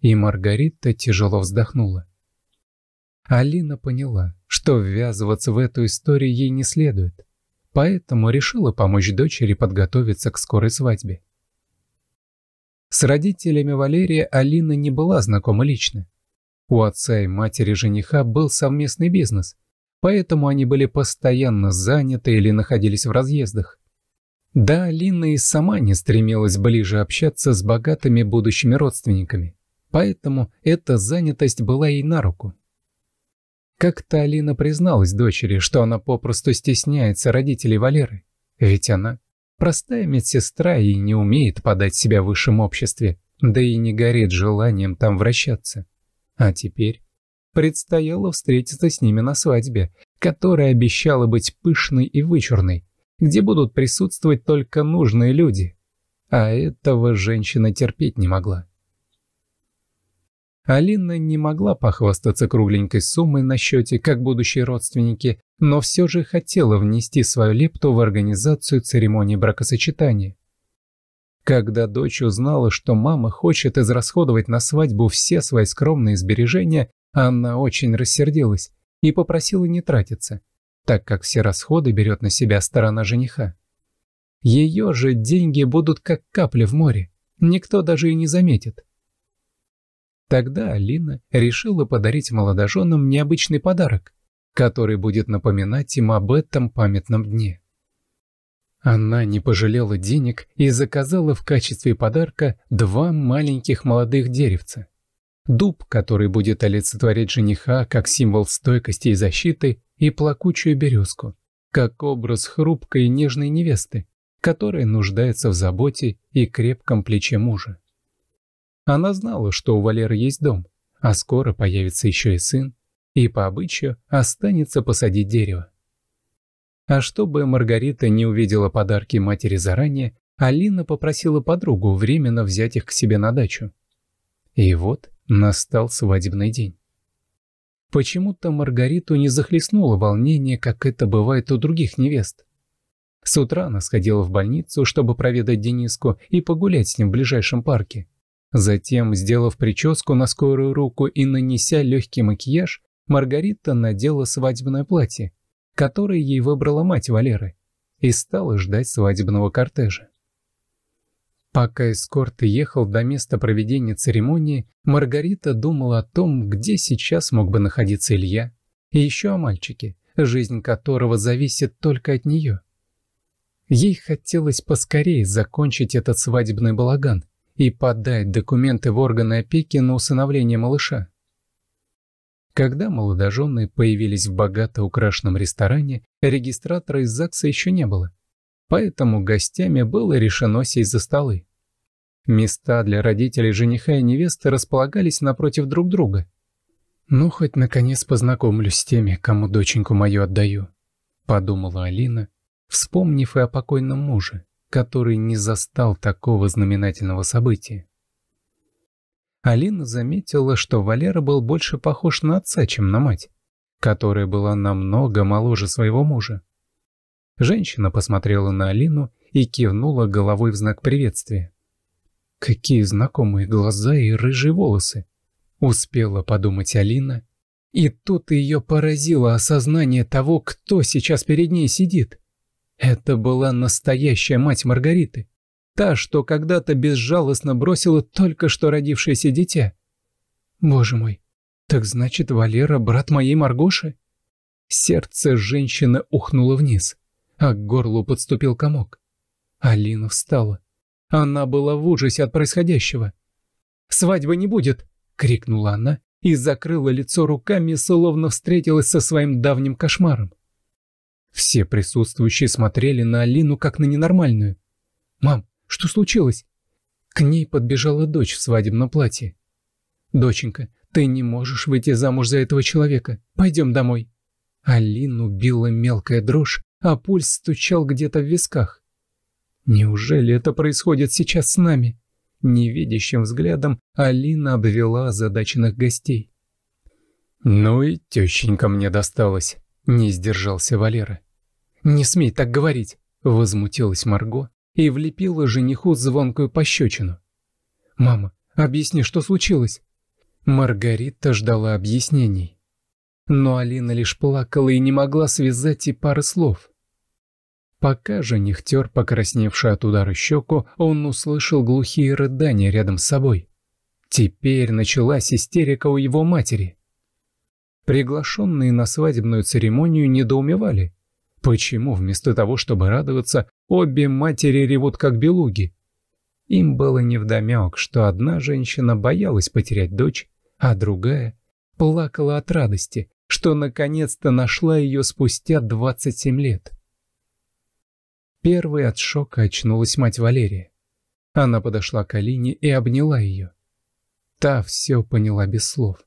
И Маргарита тяжело вздохнула. Алина поняла, что ввязываться в эту историю ей не следует, поэтому решила помочь дочери подготовиться к скорой свадьбе. С родителями Валерия Алина не была знакома лично. У отца и матери жениха был совместный бизнес, поэтому они были постоянно заняты или находились в разъездах. Да, Алина и сама не стремилась ближе общаться с богатыми будущими родственниками, поэтому эта занятость была ей на руку. Как-то Алина призналась дочери, что она попросту стесняется родителей Валеры, ведь она простая медсестра и не умеет подать себя в высшем обществе, да и не горит желанием там вращаться. А теперь предстояло встретиться с ними на свадьбе, которая обещала быть пышной и вычурной, где будут присутствовать только нужные люди. А этого женщина терпеть не могла. Алина не могла похвастаться кругленькой суммой на счете, как будущие родственники, но все же хотела внести свою лепту в организацию церемонии бракосочетания. Когда дочь узнала, что мама хочет израсходовать на свадьбу все свои скромные сбережения, она очень рассердилась и попросила не тратиться, так как все расходы берет на себя сторона жениха. Ее же деньги будут как капли в море, никто даже и не заметит. Тогда Алина решила подарить молодоженам необычный подарок, который будет напоминать им об этом памятном дне. Она не пожалела денег и заказала в качестве подарка два маленьких молодых деревца. Дуб, который будет олицетворять жениха как символ стойкости и защиты, и плакучую березку, как образ хрупкой и нежной невесты, которая нуждается в заботе и крепком плече мужа. Она знала, что у Валеры есть дом, а скоро появится еще и сын, и по обычаю останется посадить дерево. А чтобы Маргарита не увидела подарки матери заранее, Алина попросила подругу временно взять их к себе на дачу. И вот настал свадебный день. Почему-то Маргариту не захлестнуло волнение, как это бывает у других невест. С утра она сходила в больницу, чтобы проведать Дениску и погулять с ним в ближайшем парке. Затем, сделав прическу на скорую руку и нанеся легкий макияж, Маргарита надела свадебное платье, которое ей выбрала мать Валеры, и стала ждать свадебного кортежа. Пока эскорт ехал до места проведения церемонии, Маргарита думала о том, где сейчас мог бы находиться Илья, и еще о мальчике, жизнь которого зависит только от нее. Ей хотелось поскорее закончить этот свадебный балаган – и подать документы в органы опеки на усыновление малыша. Когда молодожены появились в богато украшенном ресторане, регистратора из ЗАГСа еще не было, поэтому гостями было решено сесть за столы. Места для родителей жениха и невесты располагались напротив друг друга. «Ну, хоть наконец познакомлюсь с теми, кому доченьку мою отдаю», — подумала Алина, вспомнив и о покойном муже который не застал такого знаменательного события. Алина заметила, что Валера был больше похож на отца, чем на мать, которая была намного моложе своего мужа. Женщина посмотрела на Алину и кивнула головой в знак приветствия. «Какие знакомые глаза и рыжие волосы!» — успела подумать Алина. И тут ее поразило осознание того, кто сейчас перед ней сидит. Это была настоящая мать Маргариты. Та, что когда-то безжалостно бросила только что родившееся дитя. Боже мой, так значит Валера брат моей Маргоши? Сердце женщины ухнуло вниз, а к горлу подступил комок. Алина встала. Она была в ужасе от происходящего. «Свадьбы не будет!» — крикнула она и закрыла лицо руками, словно встретилась со своим давним кошмаром. Все присутствующие смотрели на Алину как на ненормальную. «Мам, что случилось?» К ней подбежала дочь в свадебном платье. «Доченька, ты не можешь выйти замуж за этого человека. Пойдем домой». Алину била мелкая дрожь, а пульс стучал где-то в висках. «Неужели это происходит сейчас с нами?» Невидящим взглядом Алина обвела задаченных гостей. «Ну и тещенька мне досталась», — не сдержался Валера. «Не смей так говорить!» — возмутилась Марго и влепила жениху звонкую пощечину. «Мама, объясни, что случилось?» Маргарита ждала объяснений. Но Алина лишь плакала и не могла связать и пары слов. Пока жених тер покрасневший от удара щеку, он услышал глухие рыдания рядом с собой. Теперь началась истерика у его матери. Приглашенные на свадебную церемонию недоумевали, Почему вместо того, чтобы радоваться, обе матери ревут как белуги? Им было невдомек, что одна женщина боялась потерять дочь, а другая плакала от радости, что наконец-то нашла ее спустя 27 лет. Первой от шока очнулась мать Валерия. Она подошла к Алине и обняла ее. Та все поняла без слов.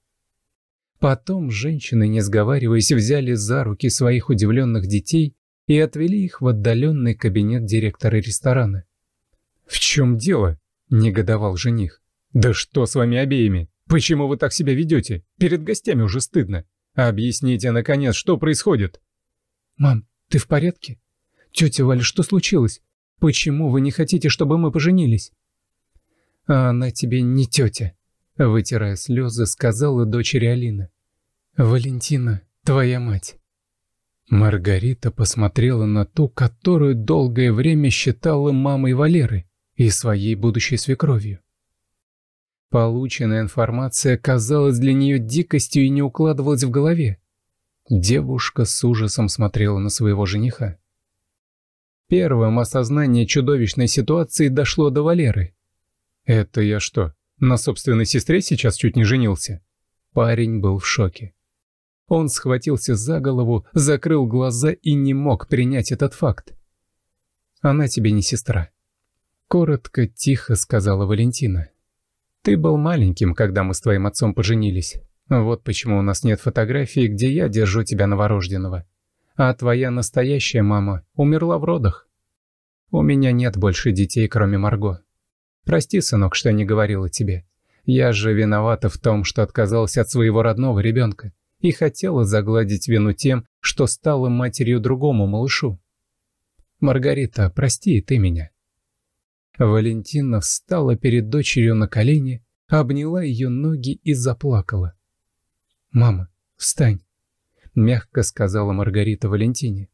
Потом женщины, не сговариваясь, взяли за руки своих удивленных детей и отвели их в отдаленный кабинет директора ресторана. «В чем дело?» – негодовал жених. «Да что с вами обеими? Почему вы так себя ведете? Перед гостями уже стыдно. Объясните, наконец, что происходит?» «Мам, ты в порядке? Тетя Валя, что случилось? Почему вы не хотите, чтобы мы поженились?» «А она тебе не тетя», Вытирая слезы, сказала дочери Алина. «Валентина, твоя мать». Маргарита посмотрела на ту, которую долгое время считала мамой Валеры и своей будущей свекровью. Полученная информация казалась для нее дикостью и не укладывалась в голове. Девушка с ужасом смотрела на своего жениха. Первым осознание чудовищной ситуации дошло до Валеры. «Это я что, на собственной сестре сейчас чуть не женился. Парень был в шоке. Он схватился за голову, закрыл глаза и не мог принять этот факт. «Она тебе не сестра», — коротко, тихо сказала Валентина. «Ты был маленьким, когда мы с твоим отцом поженились. Вот почему у нас нет фотографии, где я держу тебя новорожденного. А твоя настоящая мама умерла в родах. У меня нет больше детей, кроме Марго. Прости, сынок, что не говорила тебе. Я же виновата в том, что отказалась от своего родного ребенка и хотела загладить вину тем, что стала матерью другому малышу. Маргарита, прости и ты меня. Валентина встала перед дочерью на колени, обняла ее ноги и заплакала. «Мама, встань!» — мягко сказала Маргарита Валентине.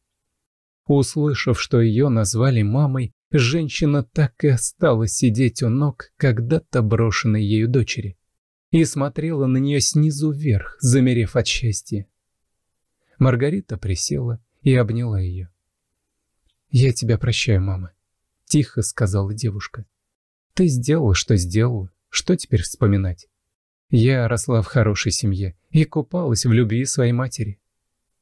Услышав, что ее назвали мамой, женщина так и осталась сидеть у ног когда-то брошенной ею дочери и смотрела на нее снизу вверх, замерев от счастья. Маргарита присела и обняла ее. «Я тебя прощаю, мама», — тихо сказала девушка. «Ты сделала, что сделала. Что теперь вспоминать? Я росла в хорошей семье и купалась в любви своей матери».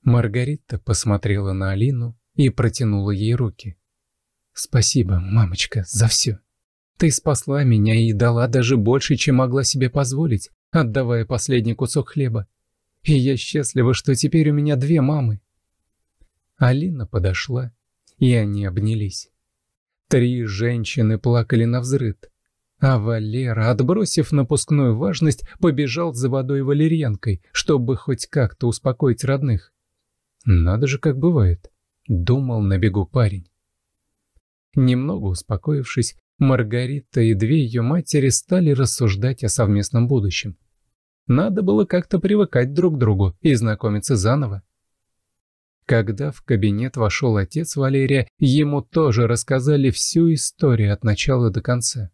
Маргарита посмотрела на Алину и протянула ей руки. «Спасибо, мамочка, за все. Ты спасла меня и дала даже больше, чем могла себе позволить, отдавая последний кусок хлеба. И я счастлива, что теперь у меня две мамы». Алина подошла, и они обнялись. Три женщины плакали на взрыд. а Валера, отбросив напускную важность, побежал за водой валерьянкой, чтобы хоть как-то успокоить родных. «Надо же, как бывает», — думал на бегу парень. Немного успокоившись, Маргарита и две ее матери стали рассуждать о совместном будущем. Надо было как-то привыкать друг к другу и знакомиться заново. Когда в кабинет вошел отец Валерия, ему тоже рассказали всю историю от начала до конца.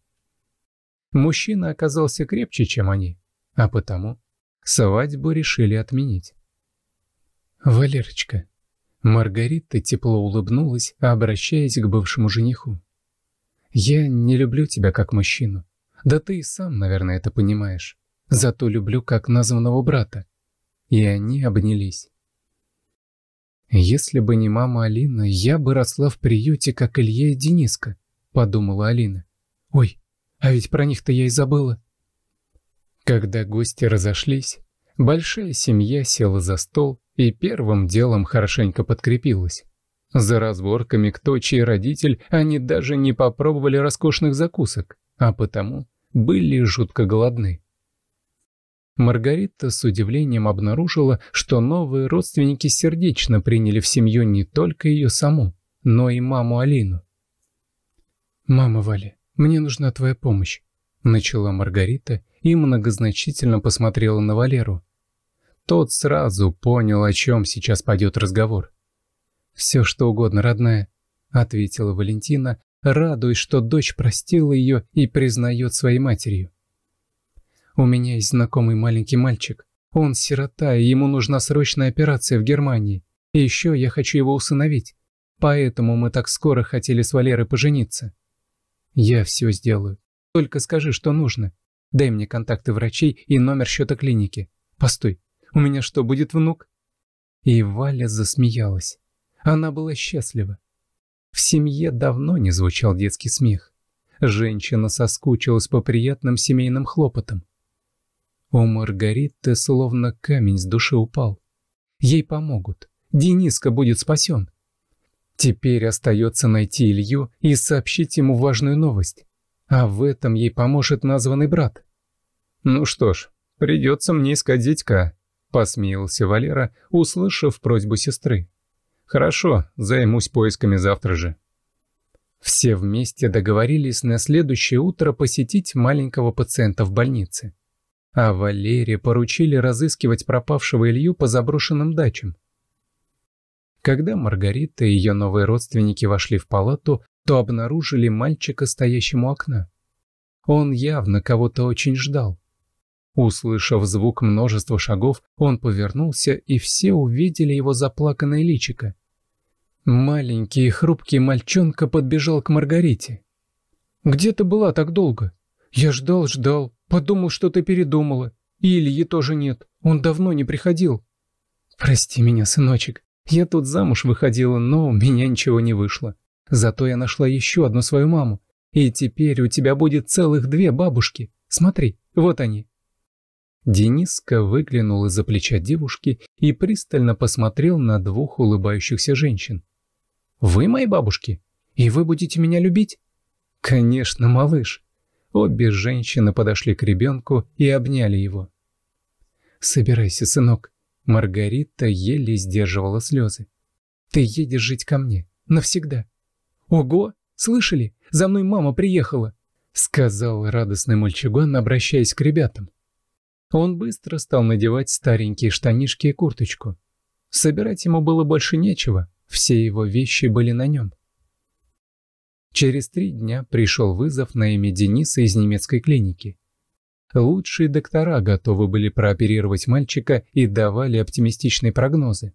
Мужчина оказался крепче, чем они, а потому свадьбу решили отменить. «Валерочка, Маргарита тепло улыбнулась, обращаясь к бывшему жениху. «Я не люблю тебя как мужчину. Да ты и сам, наверное, это понимаешь. Зато люблю как названного брата». И они обнялись. «Если бы не мама Алина, я бы росла в приюте, как Илья и Дениска», — подумала Алина. «Ой, а ведь про них-то я и забыла». Когда гости разошлись, Большая семья села за стол и первым делом хорошенько подкрепилась. За разборками, кто чей родитель, они даже не попробовали роскошных закусок, а потому были жутко голодны. Маргарита с удивлением обнаружила, что новые родственники сердечно приняли в семью не только ее саму, но и маму Алину. «Мама Валя, мне нужна твоя помощь», — начала Маргарита и многозначительно посмотрела на Валеру, тот сразу понял, о чем сейчас пойдет разговор. «Все что угодно, родная», — ответила Валентина, радуясь, что дочь простила ее и признает своей матерью. «У меня есть знакомый маленький мальчик. Он сирота, и ему нужна срочная операция в Германии. И еще я хочу его усыновить. Поэтому мы так скоро хотели с Валерой пожениться». «Я все сделаю. Только скажи, что нужно. Дай мне контакты врачей и номер счета клиники. Постой, у меня что, будет внук?» И Валя засмеялась. Она была счастлива. В семье давно не звучал детский смех. Женщина соскучилась по приятным семейным хлопотам. У Маргариты словно камень с души упал. Ей помогут. Дениска будет спасен. Теперь остается найти Илью и сообщить ему важную новость. А в этом ей поможет названный брат. «Ну что ж, придется мне искать дядька», — посмеялся Валера, услышав просьбу сестры. «Хорошо, займусь поисками завтра же». Все вместе договорились на следующее утро посетить маленького пациента в больнице. А Валере поручили разыскивать пропавшего Илью по заброшенным дачам. Когда Маргарита и ее новые родственники вошли в палату, то обнаружили мальчика, стоящим у окна. Он явно кого-то очень ждал. Услышав звук множества шагов, он повернулся, и все увидели его заплаканное личико. Маленький и хрупкий мальчонка подбежал к Маргарите. «Где ты была так долго? Я ждал, ждал, подумал, что ты передумала. И Ильи тоже нет, он давно не приходил». «Прости меня, сыночек, я тут замуж выходила, но у меня ничего не вышло. Зато я нашла еще одну свою маму. И теперь у тебя будет целых две бабушки. Смотри, вот они, Дениска выглянул из-за плеча девушки и пристально посмотрел на двух улыбающихся женщин. «Вы мои бабушки? И вы будете меня любить?» «Конечно, малыш!» Обе женщины подошли к ребенку и обняли его. «Собирайся, сынок!» Маргарита еле сдерживала слезы. «Ты едешь жить ко мне. Навсегда!» «Ого! Слышали? За мной мама приехала!» Сказал радостный мальчуган, обращаясь к ребятам. Он быстро стал надевать старенькие штанишки и курточку. Собирать ему было больше нечего, все его вещи были на нем. Через три дня пришел вызов на имя Дениса из немецкой клиники. Лучшие доктора готовы были прооперировать мальчика и давали оптимистичные прогнозы.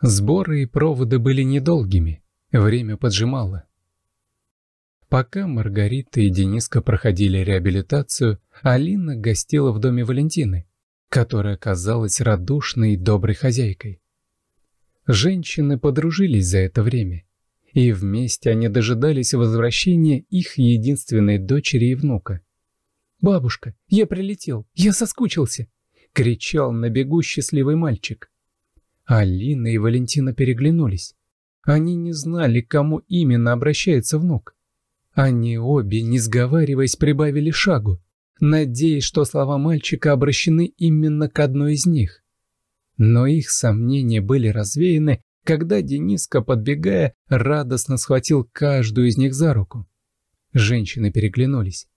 Сборы и проводы были недолгими, время поджимало. Пока Маргарита и Дениска проходили реабилитацию, Алина гостила в доме Валентины, которая казалась радушной и доброй хозяйкой. Женщины подружились за это время, и вместе они дожидались возвращения их единственной дочери и внука. «Бабушка, я прилетел, я соскучился!» — кричал на бегу счастливый мальчик. Алина и Валентина переглянулись. Они не знали, к кому именно обращается внук. Они обе, не сговариваясь, прибавили шагу, надеясь, что слова мальчика обращены именно к одной из них. Но их сомнения были развеяны, когда Дениска, подбегая, радостно схватил каждую из них за руку. Женщины переглянулись.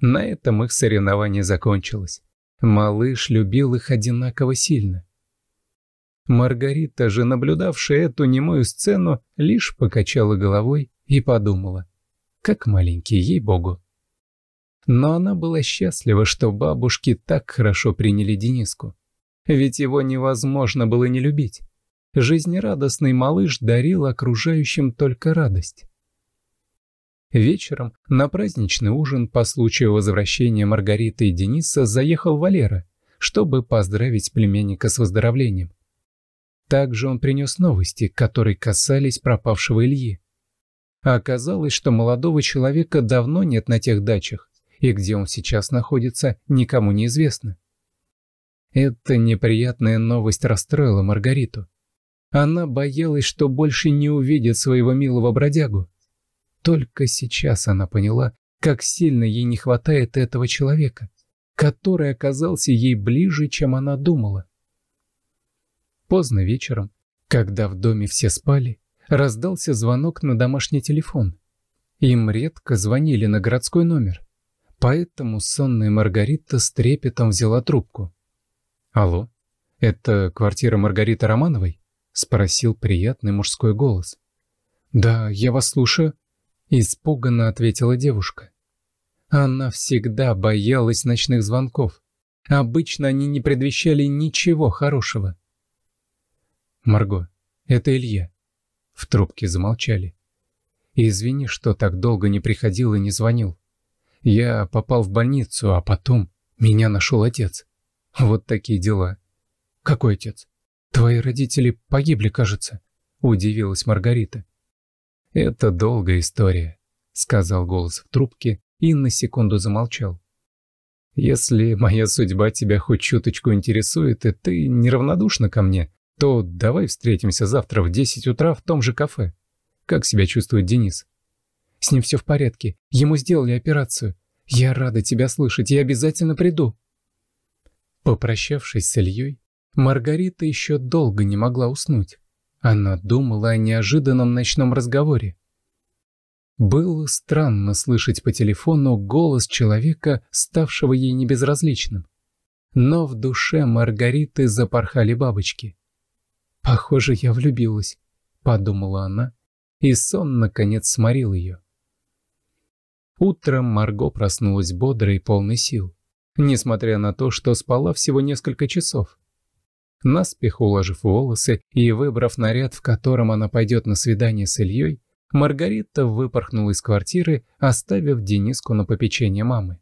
На этом их соревнование закончилось. Малыш любил их одинаково сильно. Маргарита же, наблюдавшая эту немую сцену, лишь покачала головой и подумала как маленький, ей-богу. Но она была счастлива, что бабушки так хорошо приняли Дениску. Ведь его невозможно было не любить. Жизнерадостный малыш дарил окружающим только радость. Вечером на праздничный ужин по случаю возвращения Маргариты и Дениса заехал Валера, чтобы поздравить племянника с выздоровлением. Также он принес новости, которые касались пропавшего Ильи. А оказалось, что молодого человека давно нет на тех дачах, и где он сейчас находится, никому не известно. Эта неприятная новость расстроила Маргариту. Она боялась, что больше не увидит своего милого бродягу. Только сейчас она поняла, как сильно ей не хватает этого человека, который оказался ей ближе, чем она думала. Поздно вечером, когда в доме все спали, раздался звонок на домашний телефон. Им редко звонили на городской номер, поэтому сонная Маргарита с трепетом взяла трубку. «Алло, это квартира Маргариты Романовой?» — спросил приятный мужской голос. «Да, я вас слушаю», — испуганно ответила девушка. Она всегда боялась ночных звонков. Обычно они не предвещали ничего хорошего. «Марго, это Илья. В трубке замолчали. «Извини, что так долго не приходил и не звонил. Я попал в больницу, а потом меня нашел отец. Вот такие дела». «Какой отец? Твои родители погибли, кажется», — удивилась Маргарита. «Это долгая история», — сказал голос в трубке и на секунду замолчал. «Если моя судьба тебя хоть чуточку интересует, и ты неравнодушна ко мне, то давай встретимся завтра в 10 утра в том же кафе. Как себя чувствует Денис? С ним все в порядке. Ему сделали операцию. Я рада тебя слышать. Я обязательно приду. Попрощавшись с Ильей, Маргарита еще долго не могла уснуть. Она думала о неожиданном ночном разговоре. Было странно слышать по телефону голос человека, ставшего ей небезразличным. Но в душе Маргариты запорхали бабочки. «Похоже, я влюбилась», — подумала она, и сон, наконец, сморил ее. Утром Марго проснулась бодрой и полной сил, несмотря на то, что спала всего несколько часов. Наспех уложив волосы и выбрав наряд, в котором она пойдет на свидание с Ильей, Маргарита выпорхнула из квартиры, оставив Дениску на попечение мамы.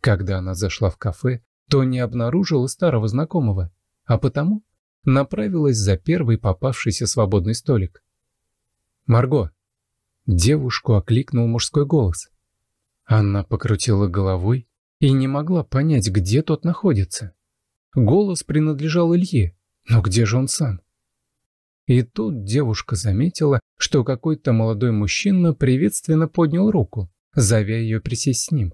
Когда она зашла в кафе, то не обнаружила старого знакомого, а потому направилась за первый попавшийся свободный столик. «Марго!» Девушку окликнул мужской голос. Анна покрутила головой и не могла понять, где тот находится. Голос принадлежал Илье, но где же он сам? И тут девушка заметила, что какой-то молодой мужчина приветственно поднял руку, зовя ее присесть с ним.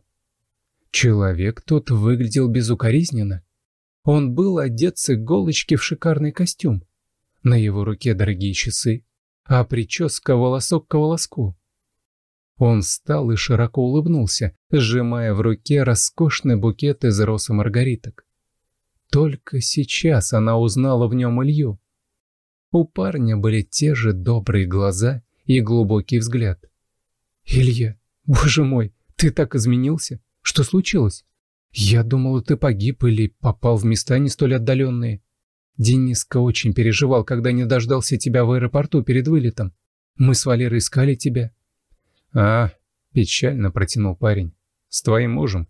Человек тот выглядел безукоризненно, он был одет с иголочки в шикарный костюм. На его руке дорогие часы, а прическа волосок к волоску. Он встал и широко улыбнулся, сжимая в руке роскошный букет из роз и маргариток. Только сейчас она узнала в нем Илью. У парня были те же добрые глаза и глубокий взгляд. «Илья, боже мой, ты так изменился! Что случилось?» «Я думал, ты погиб или попал в места не столь отдаленные. Дениска очень переживал, когда не дождался тебя в аэропорту перед вылетом. Мы с Валерой искали тебя». «А, печально протянул парень. С твоим мужем?»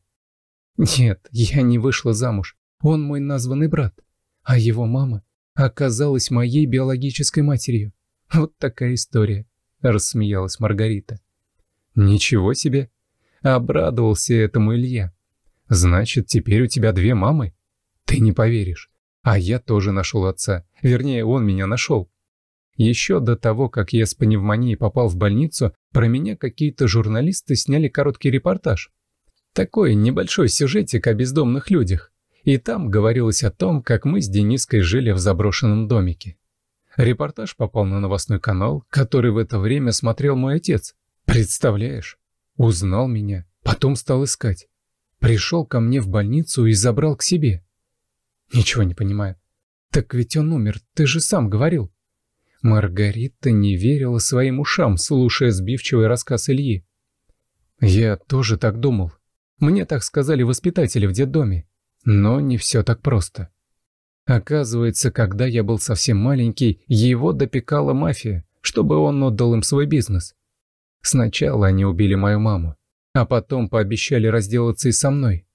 «Нет, я не вышла замуж. Он мой названный брат. А его мама оказалась моей биологической матерью. Вот такая история», — рассмеялась Маргарита. «Ничего себе!» — обрадовался этому Илья. Значит, теперь у тебя две мамы? Ты не поверишь. А я тоже нашел отца. Вернее, он меня нашел. Еще до того, как я с пневмонией попал в больницу, про меня какие-то журналисты сняли короткий репортаж. Такой небольшой сюжетик о бездомных людях. И там говорилось о том, как мы с Дениской жили в заброшенном домике. Репортаж попал на новостной канал, который в это время смотрел мой отец. Представляешь? Узнал меня, потом стал искать. Пришел ко мне в больницу и забрал к себе. Ничего не понимаю. Так ведь он умер, ты же сам говорил. Маргарита не верила своим ушам, слушая сбивчивый рассказ Ильи. Я тоже так думал. Мне так сказали воспитатели в детдоме. Но не все так просто. Оказывается, когда я был совсем маленький, его допекала мафия, чтобы он отдал им свой бизнес. Сначала они убили мою маму. А потом пообещали разделаться и со мной.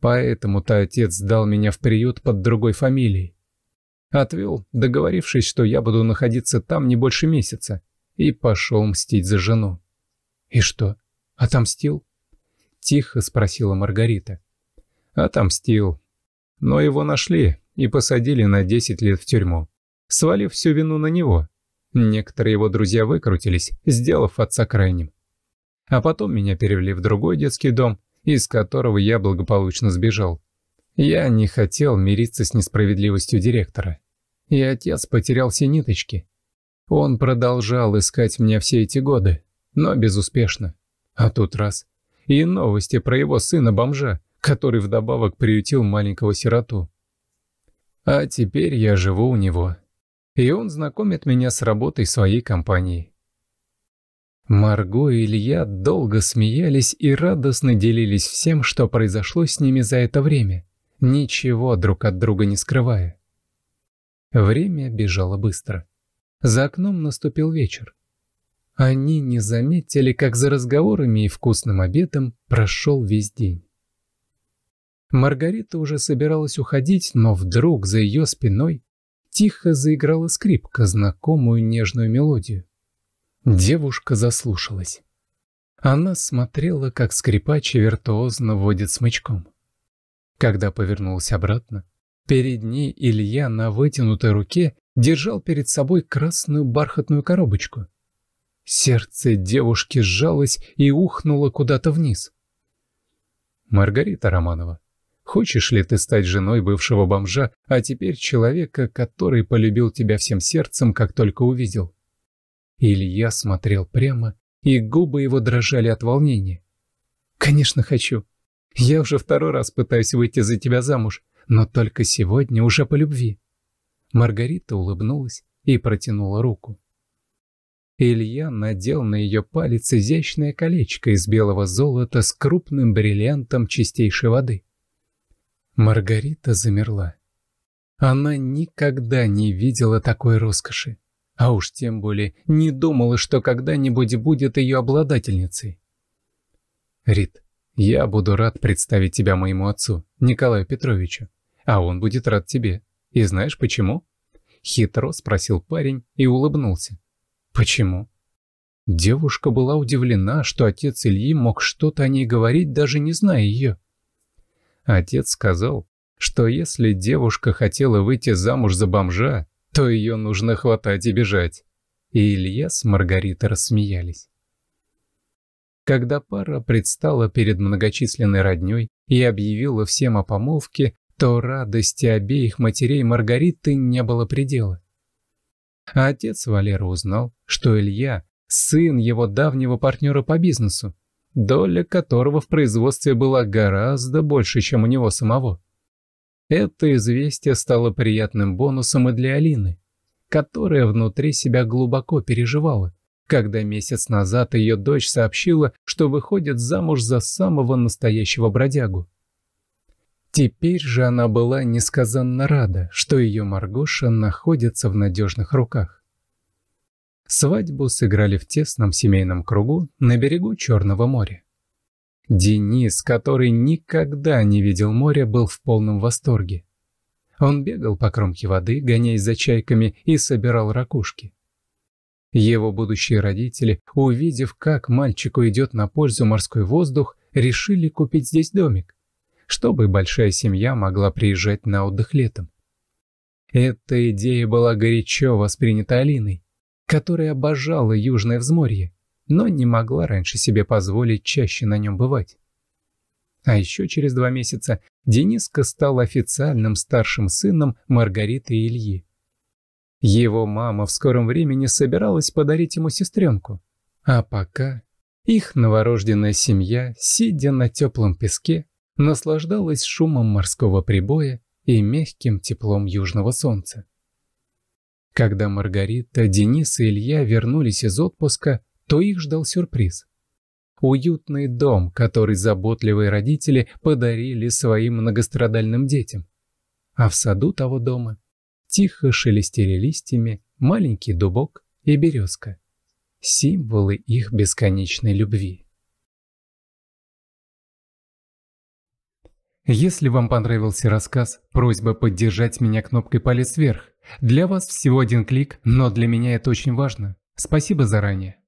Поэтому-то отец сдал меня в приют под другой фамилией. Отвел, договорившись, что я буду находиться там не больше месяца, и пошел мстить за жену. «И что, отомстил?» — тихо спросила Маргарита. «Отомстил. Но его нашли и посадили на 10 лет в тюрьму, свалив всю вину на него. Некоторые его друзья выкрутились, сделав отца крайним. А потом меня перевели в другой детский дом, из которого я благополучно сбежал. Я не хотел мириться с несправедливостью директора. И отец потерял все ниточки. Он продолжал искать меня все эти годы, но безуспешно. А тут раз. И новости про его сына-бомжа, который вдобавок приютил маленького сироту. А теперь я живу у него. И он знакомит меня с работой своей компании. Марго и Илья долго смеялись и радостно делились всем, что произошло с ними за это время, ничего друг от друга не скрывая. Время бежало быстро. За окном наступил вечер. Они не заметили, как за разговорами и вкусным обедом прошел весь день. Маргарита уже собиралась уходить, но вдруг за ее спиной тихо заиграла скрипка знакомую нежную мелодию. Девушка заслушалась. Она смотрела, как скрипач виртуозно водит смычком. Когда повернулась обратно, перед ней Илья на вытянутой руке держал перед собой красную бархатную коробочку. Сердце девушки сжалось и ухнуло куда-то вниз. «Маргарита Романова, хочешь ли ты стать женой бывшего бомжа, а теперь человека, который полюбил тебя всем сердцем, как только увидел?» Илья смотрел прямо, и губы его дрожали от волнения. «Конечно хочу. Я уже второй раз пытаюсь выйти за тебя замуж, но только сегодня уже по любви». Маргарита улыбнулась и протянула руку. Илья надел на ее палец изящное колечко из белого золота с крупным бриллиантом чистейшей воды. Маргарита замерла. Она никогда не видела такой роскоши а уж тем более не думала, что когда-нибудь будет ее обладательницей. Рит, я буду рад представить тебя моему отцу, Николаю Петровичу, а он будет рад тебе. И знаешь почему? Хитро спросил парень и улыбнулся. Почему? Девушка была удивлена, что отец Ильи мог что-то о ней говорить, даже не зная ее. Отец сказал, что если девушка хотела выйти замуж за бомжа, то ее нужно хватать и бежать. И Илья с Маргаритой рассмеялись. Когда пара предстала перед многочисленной родней и объявила всем о помолвке, то радости обеих матерей Маргариты не было предела. А отец Валера узнал, что Илья – сын его давнего партнера по бизнесу, доля которого в производстве была гораздо больше, чем у него самого. Это известие стало приятным бонусом и для Алины, которая внутри себя глубоко переживала, когда месяц назад ее дочь сообщила, что выходит замуж за самого настоящего бродягу. Теперь же она была несказанно рада, что ее Маргоша находится в надежных руках. Свадьбу сыграли в тесном семейном кругу на берегу Черного моря. Денис, который никогда не видел моря, был в полном восторге. Он бегал по кромке воды, гоняясь за чайками, и собирал ракушки. Его будущие родители, увидев, как мальчику идет на пользу морской воздух, решили купить здесь домик, чтобы большая семья могла приезжать на отдых летом. Эта идея была горячо воспринята Алиной, которая обожала Южное взморье но не могла раньше себе позволить чаще на нем бывать. А еще через два месяца Дениска стал официальным старшим сыном Маргариты Ильи. Его мама в скором времени собиралась подарить ему сестренку. А пока их новорожденная семья, сидя на теплом песке, наслаждалась шумом морского прибоя и мягким теплом южного солнца. Когда Маргарита, Денис и Илья вернулись из отпуска, то их ждал сюрприз. Уютный дом, который заботливые родители подарили своим многострадальным детям. А в саду того дома тихо шелестели листьями маленький дубок и березка, символы их бесконечной любви. Если вам понравился рассказ, просьба поддержать меня кнопкой «Палец вверх». Для вас всего один клик, но для меня это очень важно. Спасибо заранее.